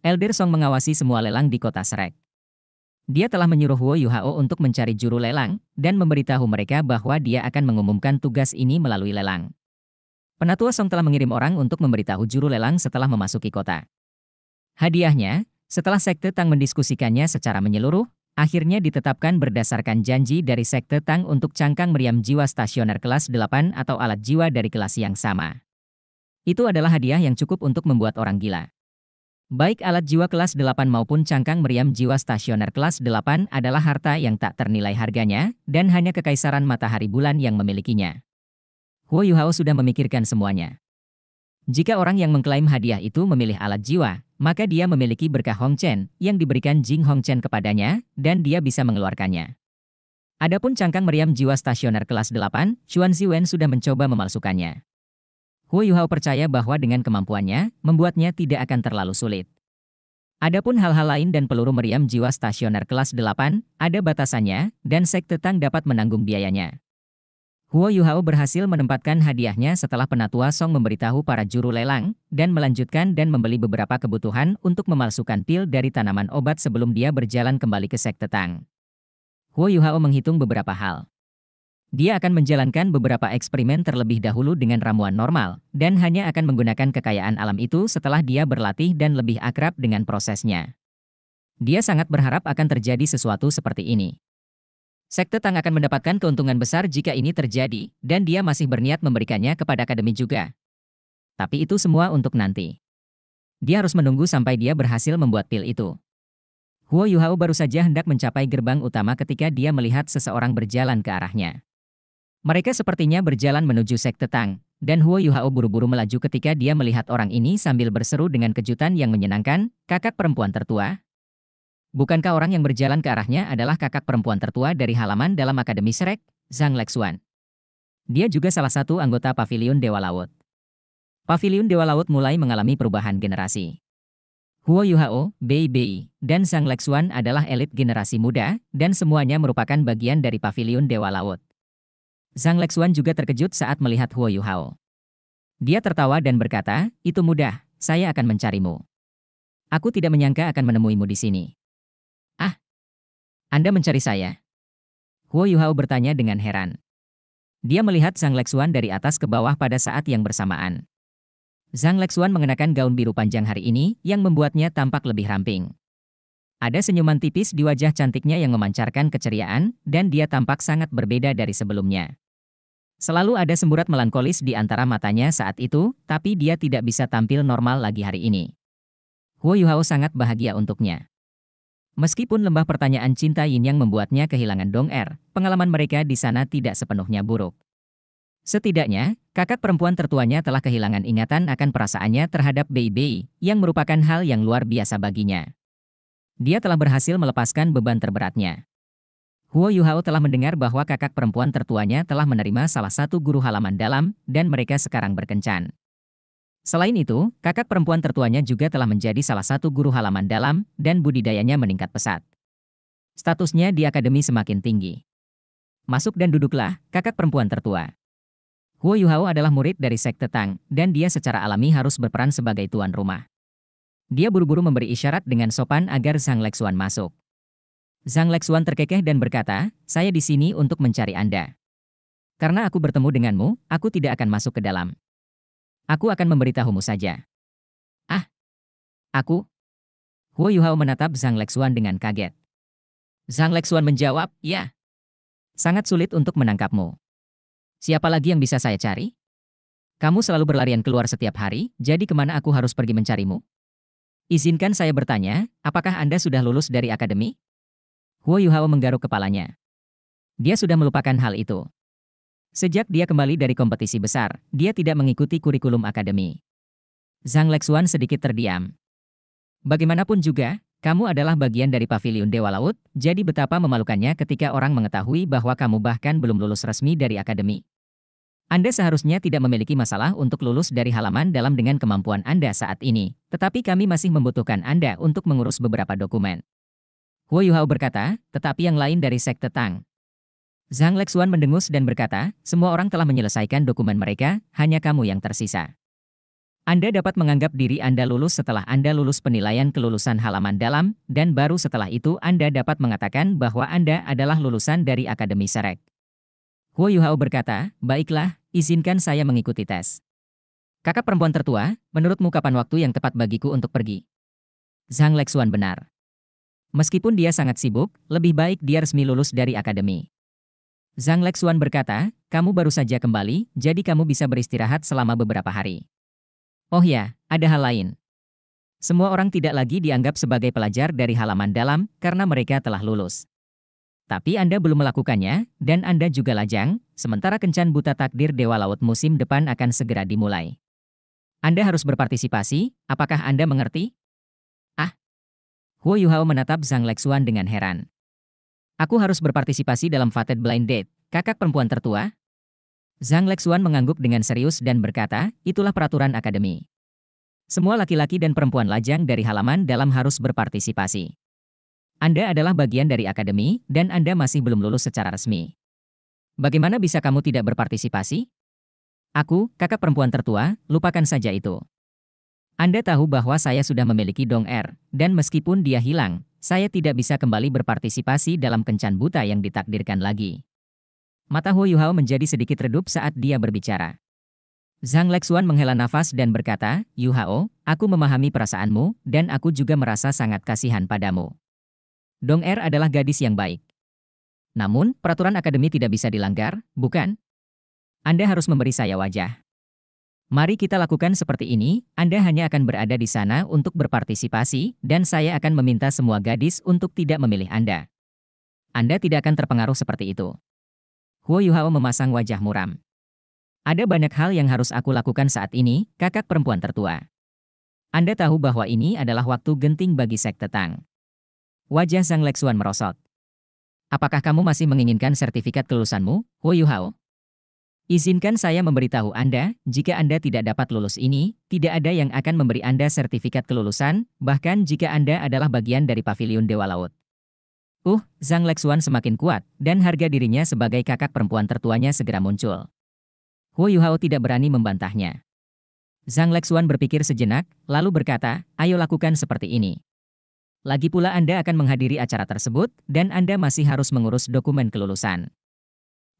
Elder Song mengawasi semua lelang di kota Srek. Dia telah menyuruh Huo Yuhao untuk mencari juru lelang, dan memberitahu mereka bahwa dia akan mengumumkan tugas ini melalui lelang. Penatua Song telah mengirim orang untuk memberitahu juru lelang setelah memasuki kota. Hadiahnya, setelah sekte Tang mendiskusikannya secara menyeluruh, akhirnya ditetapkan berdasarkan janji dari Sekte Tang untuk cangkang meriam jiwa stasioner kelas 8 atau alat jiwa dari kelas yang sama. Itu adalah hadiah yang cukup untuk membuat orang gila. Baik alat jiwa kelas 8 maupun cangkang meriam jiwa stasioner kelas 8 adalah harta yang tak ternilai harganya dan hanya kekaisaran matahari bulan yang memilikinya. Huo Yuhao sudah memikirkan semuanya. Jika orang yang mengklaim hadiah itu memilih alat jiwa, maka dia memiliki berkah Hong Chen yang diberikan Jing Hong Chen kepadanya, dan dia bisa mengeluarkannya. Adapun cangkang meriam jiwa stasioner kelas 8, Xuan Ziwen sudah mencoba memalsukannya. Huo Yuhao percaya bahwa dengan kemampuannya, membuatnya tidak akan terlalu sulit. Adapun hal-hal lain dan peluru meriam jiwa stasioner kelas 8, ada batasannya, dan sekte Tang dapat menanggung biayanya. Huo Yuhao berhasil menempatkan hadiahnya setelah penatua Song memberitahu para juru lelang, dan melanjutkan dan membeli beberapa kebutuhan untuk memalsukan pil dari tanaman obat sebelum dia berjalan kembali ke sekte Tang. Huo Yuhao menghitung beberapa hal. Dia akan menjalankan beberapa eksperimen terlebih dahulu dengan ramuan normal, dan hanya akan menggunakan kekayaan alam itu setelah dia berlatih dan lebih akrab dengan prosesnya. Dia sangat berharap akan terjadi sesuatu seperti ini. Sekte Tang akan mendapatkan keuntungan besar jika ini terjadi, dan dia masih berniat memberikannya kepada akademi juga. Tapi itu semua untuk nanti. Dia harus menunggu sampai dia berhasil membuat pil itu. Huo Yuhao baru saja hendak mencapai gerbang utama ketika dia melihat seseorang berjalan ke arahnya. Mereka sepertinya berjalan menuju sekte Tang, dan Huo Yuhao buru-buru melaju ketika dia melihat orang ini sambil berseru dengan kejutan yang menyenangkan, kakak perempuan tertua, Bukankah orang yang berjalan ke arahnya adalah kakak perempuan tertua dari halaman dalam Akademi Shrek, Zhang Lexuan? Dia juga salah satu anggota Paviliun Dewa Laut. Paviliun Dewa Laut mulai mengalami perubahan generasi. Huo Yuhao, Bei Bei, dan Zhang Lexuan adalah elit generasi muda, dan semuanya merupakan bagian dari Paviliun Dewa Laut. Zhang Lexuan juga terkejut saat melihat Huo Yuhao. Dia tertawa dan berkata, itu mudah, saya akan mencarimu. Aku tidak menyangka akan menemuimu di sini. Anda mencari saya? Huo Yuhao bertanya dengan heran. Dia melihat Zhang Lexuan dari atas ke bawah pada saat yang bersamaan. Zhang Lexuan mengenakan gaun biru panjang hari ini yang membuatnya tampak lebih ramping. Ada senyuman tipis di wajah cantiknya yang memancarkan keceriaan dan dia tampak sangat berbeda dari sebelumnya. Selalu ada semburat melankolis di antara matanya saat itu, tapi dia tidak bisa tampil normal lagi hari ini. Huo Yuhao sangat bahagia untuknya. Meskipun lembah pertanyaan cinta Yin yang membuatnya kehilangan Dong Er, pengalaman mereka di sana tidak sepenuhnya buruk. Setidaknya, kakak perempuan tertuanya telah kehilangan ingatan akan perasaannya terhadap Bei Bei, yang merupakan hal yang luar biasa baginya. Dia telah berhasil melepaskan beban terberatnya. Huo Yuhao telah mendengar bahwa kakak perempuan tertuanya telah menerima salah satu guru halaman dalam, dan mereka sekarang berkencan. Selain itu, kakak perempuan tertuanya juga telah menjadi salah satu guru halaman dalam dan budidayanya meningkat pesat. Statusnya di akademi semakin tinggi. Masuk dan duduklah, kakak perempuan tertua. Huo Yuhao adalah murid dari sekte Tang, dan dia secara alami harus berperan sebagai tuan rumah. Dia buru-buru memberi isyarat dengan sopan agar Zhang Lexuan masuk. Zhang Lexuan terkekeh dan berkata, saya di sini untuk mencari Anda. Karena aku bertemu denganmu, aku tidak akan masuk ke dalam. Aku akan memberitahumu saja. Ah, aku? Huo Yuhao menatap Zhang Lexuan dengan kaget. Zhang Lexuan menjawab, ya. Sangat sulit untuk menangkapmu. Siapa lagi yang bisa saya cari? Kamu selalu berlarian keluar setiap hari, jadi kemana aku harus pergi mencarimu? Izinkan saya bertanya, apakah Anda sudah lulus dari akademi? Huo Yuhao menggaruk kepalanya. Dia sudah melupakan hal itu. Sejak dia kembali dari kompetisi besar, dia tidak mengikuti kurikulum akademi. Zhang Lexuan sedikit terdiam. Bagaimanapun juga, kamu adalah bagian dari pavilion Dewa Laut, jadi betapa memalukannya ketika orang mengetahui bahwa kamu bahkan belum lulus resmi dari akademi. Anda seharusnya tidak memiliki masalah untuk lulus dari halaman dalam dengan kemampuan Anda saat ini, tetapi kami masih membutuhkan Anda untuk mengurus beberapa dokumen. Huo Yuhao berkata, tetapi yang lain dari sekte Tang, Zhang Lexuan mendengus dan berkata, semua orang telah menyelesaikan dokumen mereka, hanya kamu yang tersisa. Anda dapat menganggap diri Anda lulus setelah Anda lulus penilaian kelulusan halaman dalam, dan baru setelah itu Anda dapat mengatakan bahwa Anda adalah lulusan dari Akademi Serek. Huo Yuhao berkata, baiklah, izinkan saya mengikuti tes. Kakak perempuan tertua, menurutmu kapan waktu yang tepat bagiku untuk pergi? Zhang Lexuan benar. Meskipun dia sangat sibuk, lebih baik dia resmi lulus dari akademi. Zhang Lexuan berkata, kamu baru saja kembali, jadi kamu bisa beristirahat selama beberapa hari. Oh ya, ada hal lain. Semua orang tidak lagi dianggap sebagai pelajar dari halaman dalam karena mereka telah lulus. Tapi Anda belum melakukannya, dan Anda juga lajang, sementara kencan buta takdir Dewa Laut musim depan akan segera dimulai. Anda harus berpartisipasi, apakah Anda mengerti? Ah! Huo Yuhao menatap Zhang Lexuan dengan heran. Aku harus berpartisipasi dalam Fated Blind Date, kakak perempuan tertua? Zhang Lexuan mengangguk dengan serius dan berkata, itulah peraturan akademi. Semua laki-laki dan perempuan lajang dari halaman dalam harus berpartisipasi. Anda adalah bagian dari akademi, dan Anda masih belum lulus secara resmi. Bagaimana bisa kamu tidak berpartisipasi? Aku, kakak perempuan tertua, lupakan saja itu. Anda tahu bahwa saya sudah memiliki Dong Er, dan meskipun dia hilang, saya tidak bisa kembali berpartisipasi dalam kencan buta yang ditakdirkan lagi. Mata Huo Yuhao menjadi sedikit redup saat dia berbicara. Zhang Lexuan menghela nafas dan berkata, Yuhao, aku memahami perasaanmu, dan aku juga merasa sangat kasihan padamu. Dong Er adalah gadis yang baik. Namun, peraturan akademi tidak bisa dilanggar, bukan? Anda harus memberi saya wajah. Mari kita lakukan seperti ini, Anda hanya akan berada di sana untuk berpartisipasi, dan saya akan meminta semua gadis untuk tidak memilih Anda. Anda tidak akan terpengaruh seperti itu. Huo Yuhao memasang wajah muram. Ada banyak hal yang harus aku lakukan saat ini, kakak perempuan tertua. Anda tahu bahwa ini adalah waktu genting bagi sekte Tang. Wajah Sang Lexuan merosot. Apakah kamu masih menginginkan sertifikat kelulusanmu, Huo Yuhao? Izinkan saya memberitahu Anda, jika Anda tidak dapat lulus ini, tidak ada yang akan memberi Anda sertifikat kelulusan, bahkan jika Anda adalah bagian dari pavilion Dewa Laut. Uh, Zhang Lexuan semakin kuat, dan harga dirinya sebagai kakak perempuan tertuanya segera muncul. Huo Yuhao tidak berani membantahnya. Zhang Lexuan berpikir sejenak, lalu berkata, ayo lakukan seperti ini. Lagi pula Anda akan menghadiri acara tersebut, dan Anda masih harus mengurus dokumen kelulusan.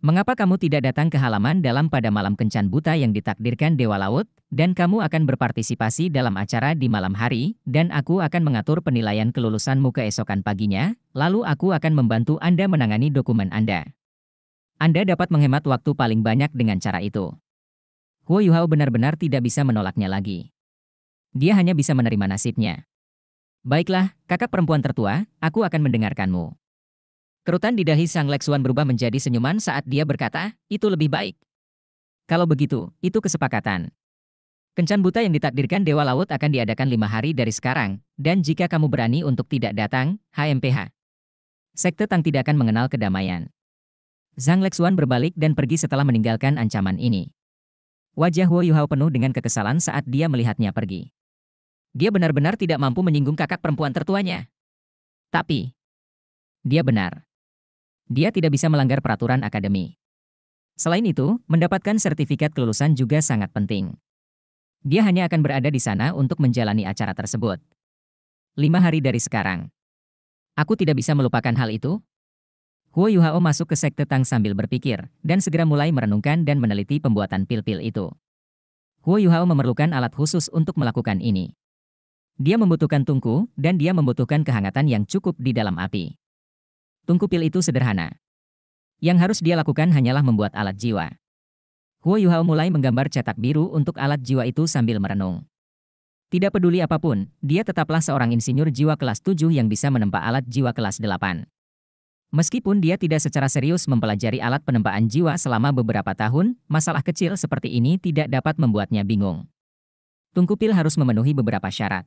Mengapa kamu tidak datang ke halaman dalam pada malam kencan buta yang ditakdirkan Dewa Laut, dan kamu akan berpartisipasi dalam acara di malam hari, dan aku akan mengatur penilaian kelulusanmu keesokan paginya, lalu aku akan membantu Anda menangani dokumen Anda. Anda dapat menghemat waktu paling banyak dengan cara itu. Huo Yuhao benar-benar tidak bisa menolaknya lagi. Dia hanya bisa menerima nasibnya. Baiklah, kakak perempuan tertua, aku akan mendengarkanmu. Kerutan di dahi Sang Lexuan berubah menjadi senyuman saat dia berkata, itu lebih baik. Kalau begitu, itu kesepakatan. Kencan buta yang ditakdirkan Dewa Laut akan diadakan lima hari dari sekarang, dan jika kamu berani untuk tidak datang, HMPH. Sekte Tang tidak akan mengenal kedamaian. Zhang Lexuan berbalik dan pergi setelah meninggalkan ancaman ini. Wajah Huo Yuhao penuh dengan kekesalan saat dia melihatnya pergi. Dia benar-benar tidak mampu menyinggung kakak perempuan tertuanya. Tapi, dia benar dia tidak bisa melanggar peraturan akademi. Selain itu, mendapatkan sertifikat kelulusan juga sangat penting. Dia hanya akan berada di sana untuk menjalani acara tersebut. Lima hari dari sekarang. Aku tidak bisa melupakan hal itu, Huo Yuhao masuk ke sekte Tang sambil berpikir, dan segera mulai merenungkan dan meneliti pembuatan pil-pil itu. Huo Yuhao memerlukan alat khusus untuk melakukan ini. Dia membutuhkan tungku, dan dia membutuhkan kehangatan yang cukup di dalam api. Tungku pil itu sederhana. Yang harus dia lakukan hanyalah membuat alat jiwa. Huo Yuhao mulai menggambar cetak biru untuk alat jiwa itu sambil merenung. Tidak peduli apapun, dia tetaplah seorang insinyur jiwa kelas 7 yang bisa menempa alat jiwa kelas 8. Meskipun dia tidak secara serius mempelajari alat penempaan jiwa selama beberapa tahun, masalah kecil seperti ini tidak dapat membuatnya bingung. Tungku pil harus memenuhi beberapa syarat.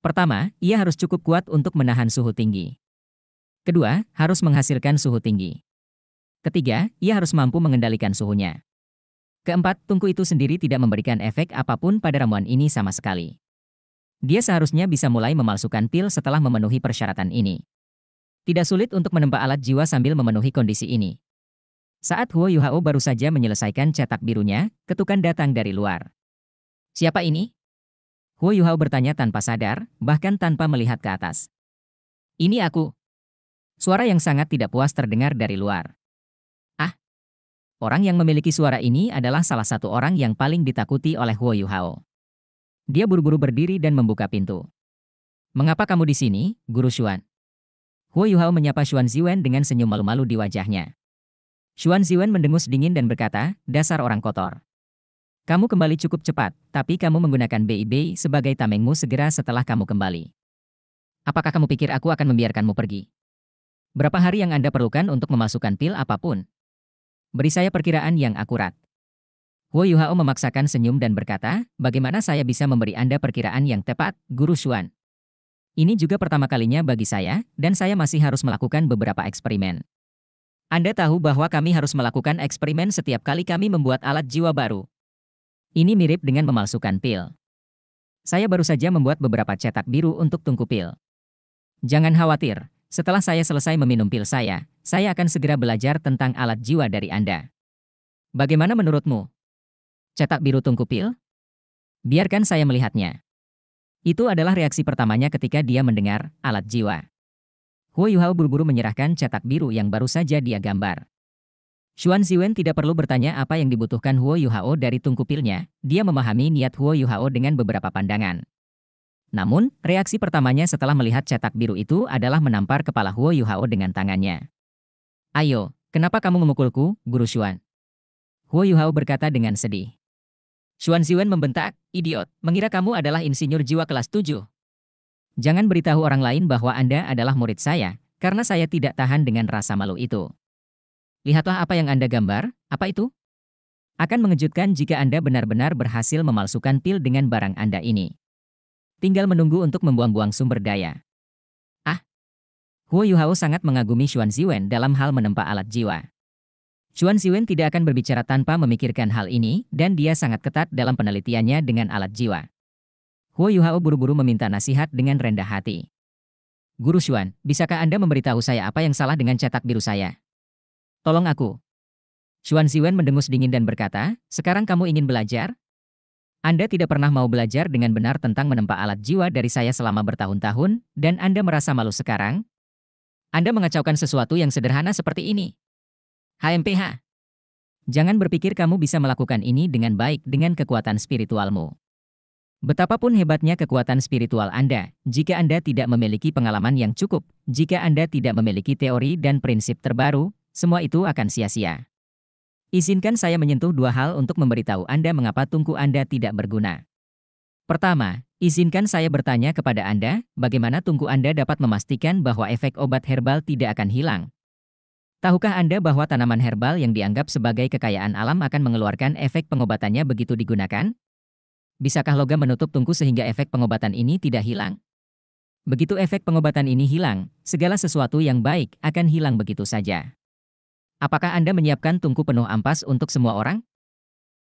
Pertama, ia harus cukup kuat untuk menahan suhu tinggi. Kedua, harus menghasilkan suhu tinggi. Ketiga, ia harus mampu mengendalikan suhunya. Keempat, tungku itu sendiri tidak memberikan efek apapun pada ramuan ini sama sekali. Dia seharusnya bisa mulai memalsukan pil setelah memenuhi persyaratan ini. Tidak sulit untuk menempa alat jiwa sambil memenuhi kondisi ini. Saat Huo Yuhao baru saja menyelesaikan cetak birunya, ketukan datang dari luar. Siapa ini? Huo Yuhao bertanya tanpa sadar, bahkan tanpa melihat ke atas. Ini aku. Suara yang sangat tidak puas terdengar dari luar. Ah, orang yang memiliki suara ini adalah salah satu orang yang paling ditakuti oleh Huo Yuhao. Dia buru-buru berdiri dan membuka pintu. Mengapa kamu di sini, Guru Xuan? Huo Yuhao menyapa Xuan Ziwen dengan senyum malu-malu di wajahnya. Xuan Ziwen mendengus dingin dan berkata, dasar orang kotor. Kamu kembali cukup cepat, tapi kamu menggunakan BIB sebagai tamengmu segera setelah kamu kembali. Apakah kamu pikir aku akan membiarkanmu pergi? Berapa hari yang Anda perlukan untuk memasukkan pil apapun? Beri saya perkiraan yang akurat. Wu Yuhao memaksakan senyum dan berkata, bagaimana saya bisa memberi Anda perkiraan yang tepat, Guru Xuan? Ini juga pertama kalinya bagi saya, dan saya masih harus melakukan beberapa eksperimen. Anda tahu bahwa kami harus melakukan eksperimen setiap kali kami membuat alat jiwa baru. Ini mirip dengan memalsukan pil. Saya baru saja membuat beberapa cetak biru untuk tungku pil. Jangan khawatir, setelah saya selesai meminum pil saya, saya akan segera belajar tentang alat jiwa dari Anda. Bagaimana menurutmu? Cetak biru tungku pil? Biarkan saya melihatnya. Itu adalah reaksi pertamanya ketika dia mendengar alat jiwa. Huo Yuhao buru-buru menyerahkan cetak biru yang baru saja dia gambar. Xuan Ziwen tidak perlu bertanya apa yang dibutuhkan Huo Yuhao dari tungku pilnya, dia memahami niat Huo Yuhao dengan beberapa pandangan. Namun, reaksi pertamanya setelah melihat cetak biru itu adalah menampar kepala Huo Yuhao dengan tangannya. Ayo, kenapa kamu memukulku, Guru Xuan? Huo Yuhao berkata dengan sedih. Xuan Ziwen membentak, idiot, mengira kamu adalah insinyur jiwa kelas 7. Jangan beritahu orang lain bahwa Anda adalah murid saya, karena saya tidak tahan dengan rasa malu itu. Lihatlah apa yang Anda gambar, apa itu? Akan mengejutkan jika Anda benar-benar berhasil memalsukan pil dengan barang Anda ini. Tinggal menunggu untuk membuang-buang sumber daya. Ah! Huo Yuhao sangat mengagumi Xuan Ziwen dalam hal menempa alat jiwa. Xuan Ziwen tidak akan berbicara tanpa memikirkan hal ini, dan dia sangat ketat dalam penelitiannya dengan alat jiwa. Huo Yuhao buru-buru meminta nasihat dengan rendah hati. Guru Xuan, bisakah Anda memberitahu saya apa yang salah dengan cetak biru saya? Tolong aku. Xuan Ziwen mendengus dingin dan berkata, sekarang kamu ingin belajar, anda tidak pernah mau belajar dengan benar tentang menempa alat jiwa dari saya selama bertahun-tahun, dan Anda merasa malu sekarang? Anda mengacaukan sesuatu yang sederhana seperti ini. HMPH. Jangan berpikir kamu bisa melakukan ini dengan baik dengan kekuatan spiritualmu. Betapapun hebatnya kekuatan spiritual Anda, jika Anda tidak memiliki pengalaman yang cukup, jika Anda tidak memiliki teori dan prinsip terbaru, semua itu akan sia-sia. Izinkan saya menyentuh dua hal untuk memberitahu Anda mengapa tungku Anda tidak berguna. Pertama, izinkan saya bertanya kepada Anda, bagaimana tungku Anda dapat memastikan bahwa efek obat herbal tidak akan hilang? Tahukah Anda bahwa tanaman herbal yang dianggap sebagai kekayaan alam akan mengeluarkan efek pengobatannya begitu digunakan? Bisakah logam menutup tungku sehingga efek pengobatan ini tidak hilang? Begitu efek pengobatan ini hilang, segala sesuatu yang baik akan hilang begitu saja. Apakah Anda menyiapkan tungku penuh ampas untuk semua orang?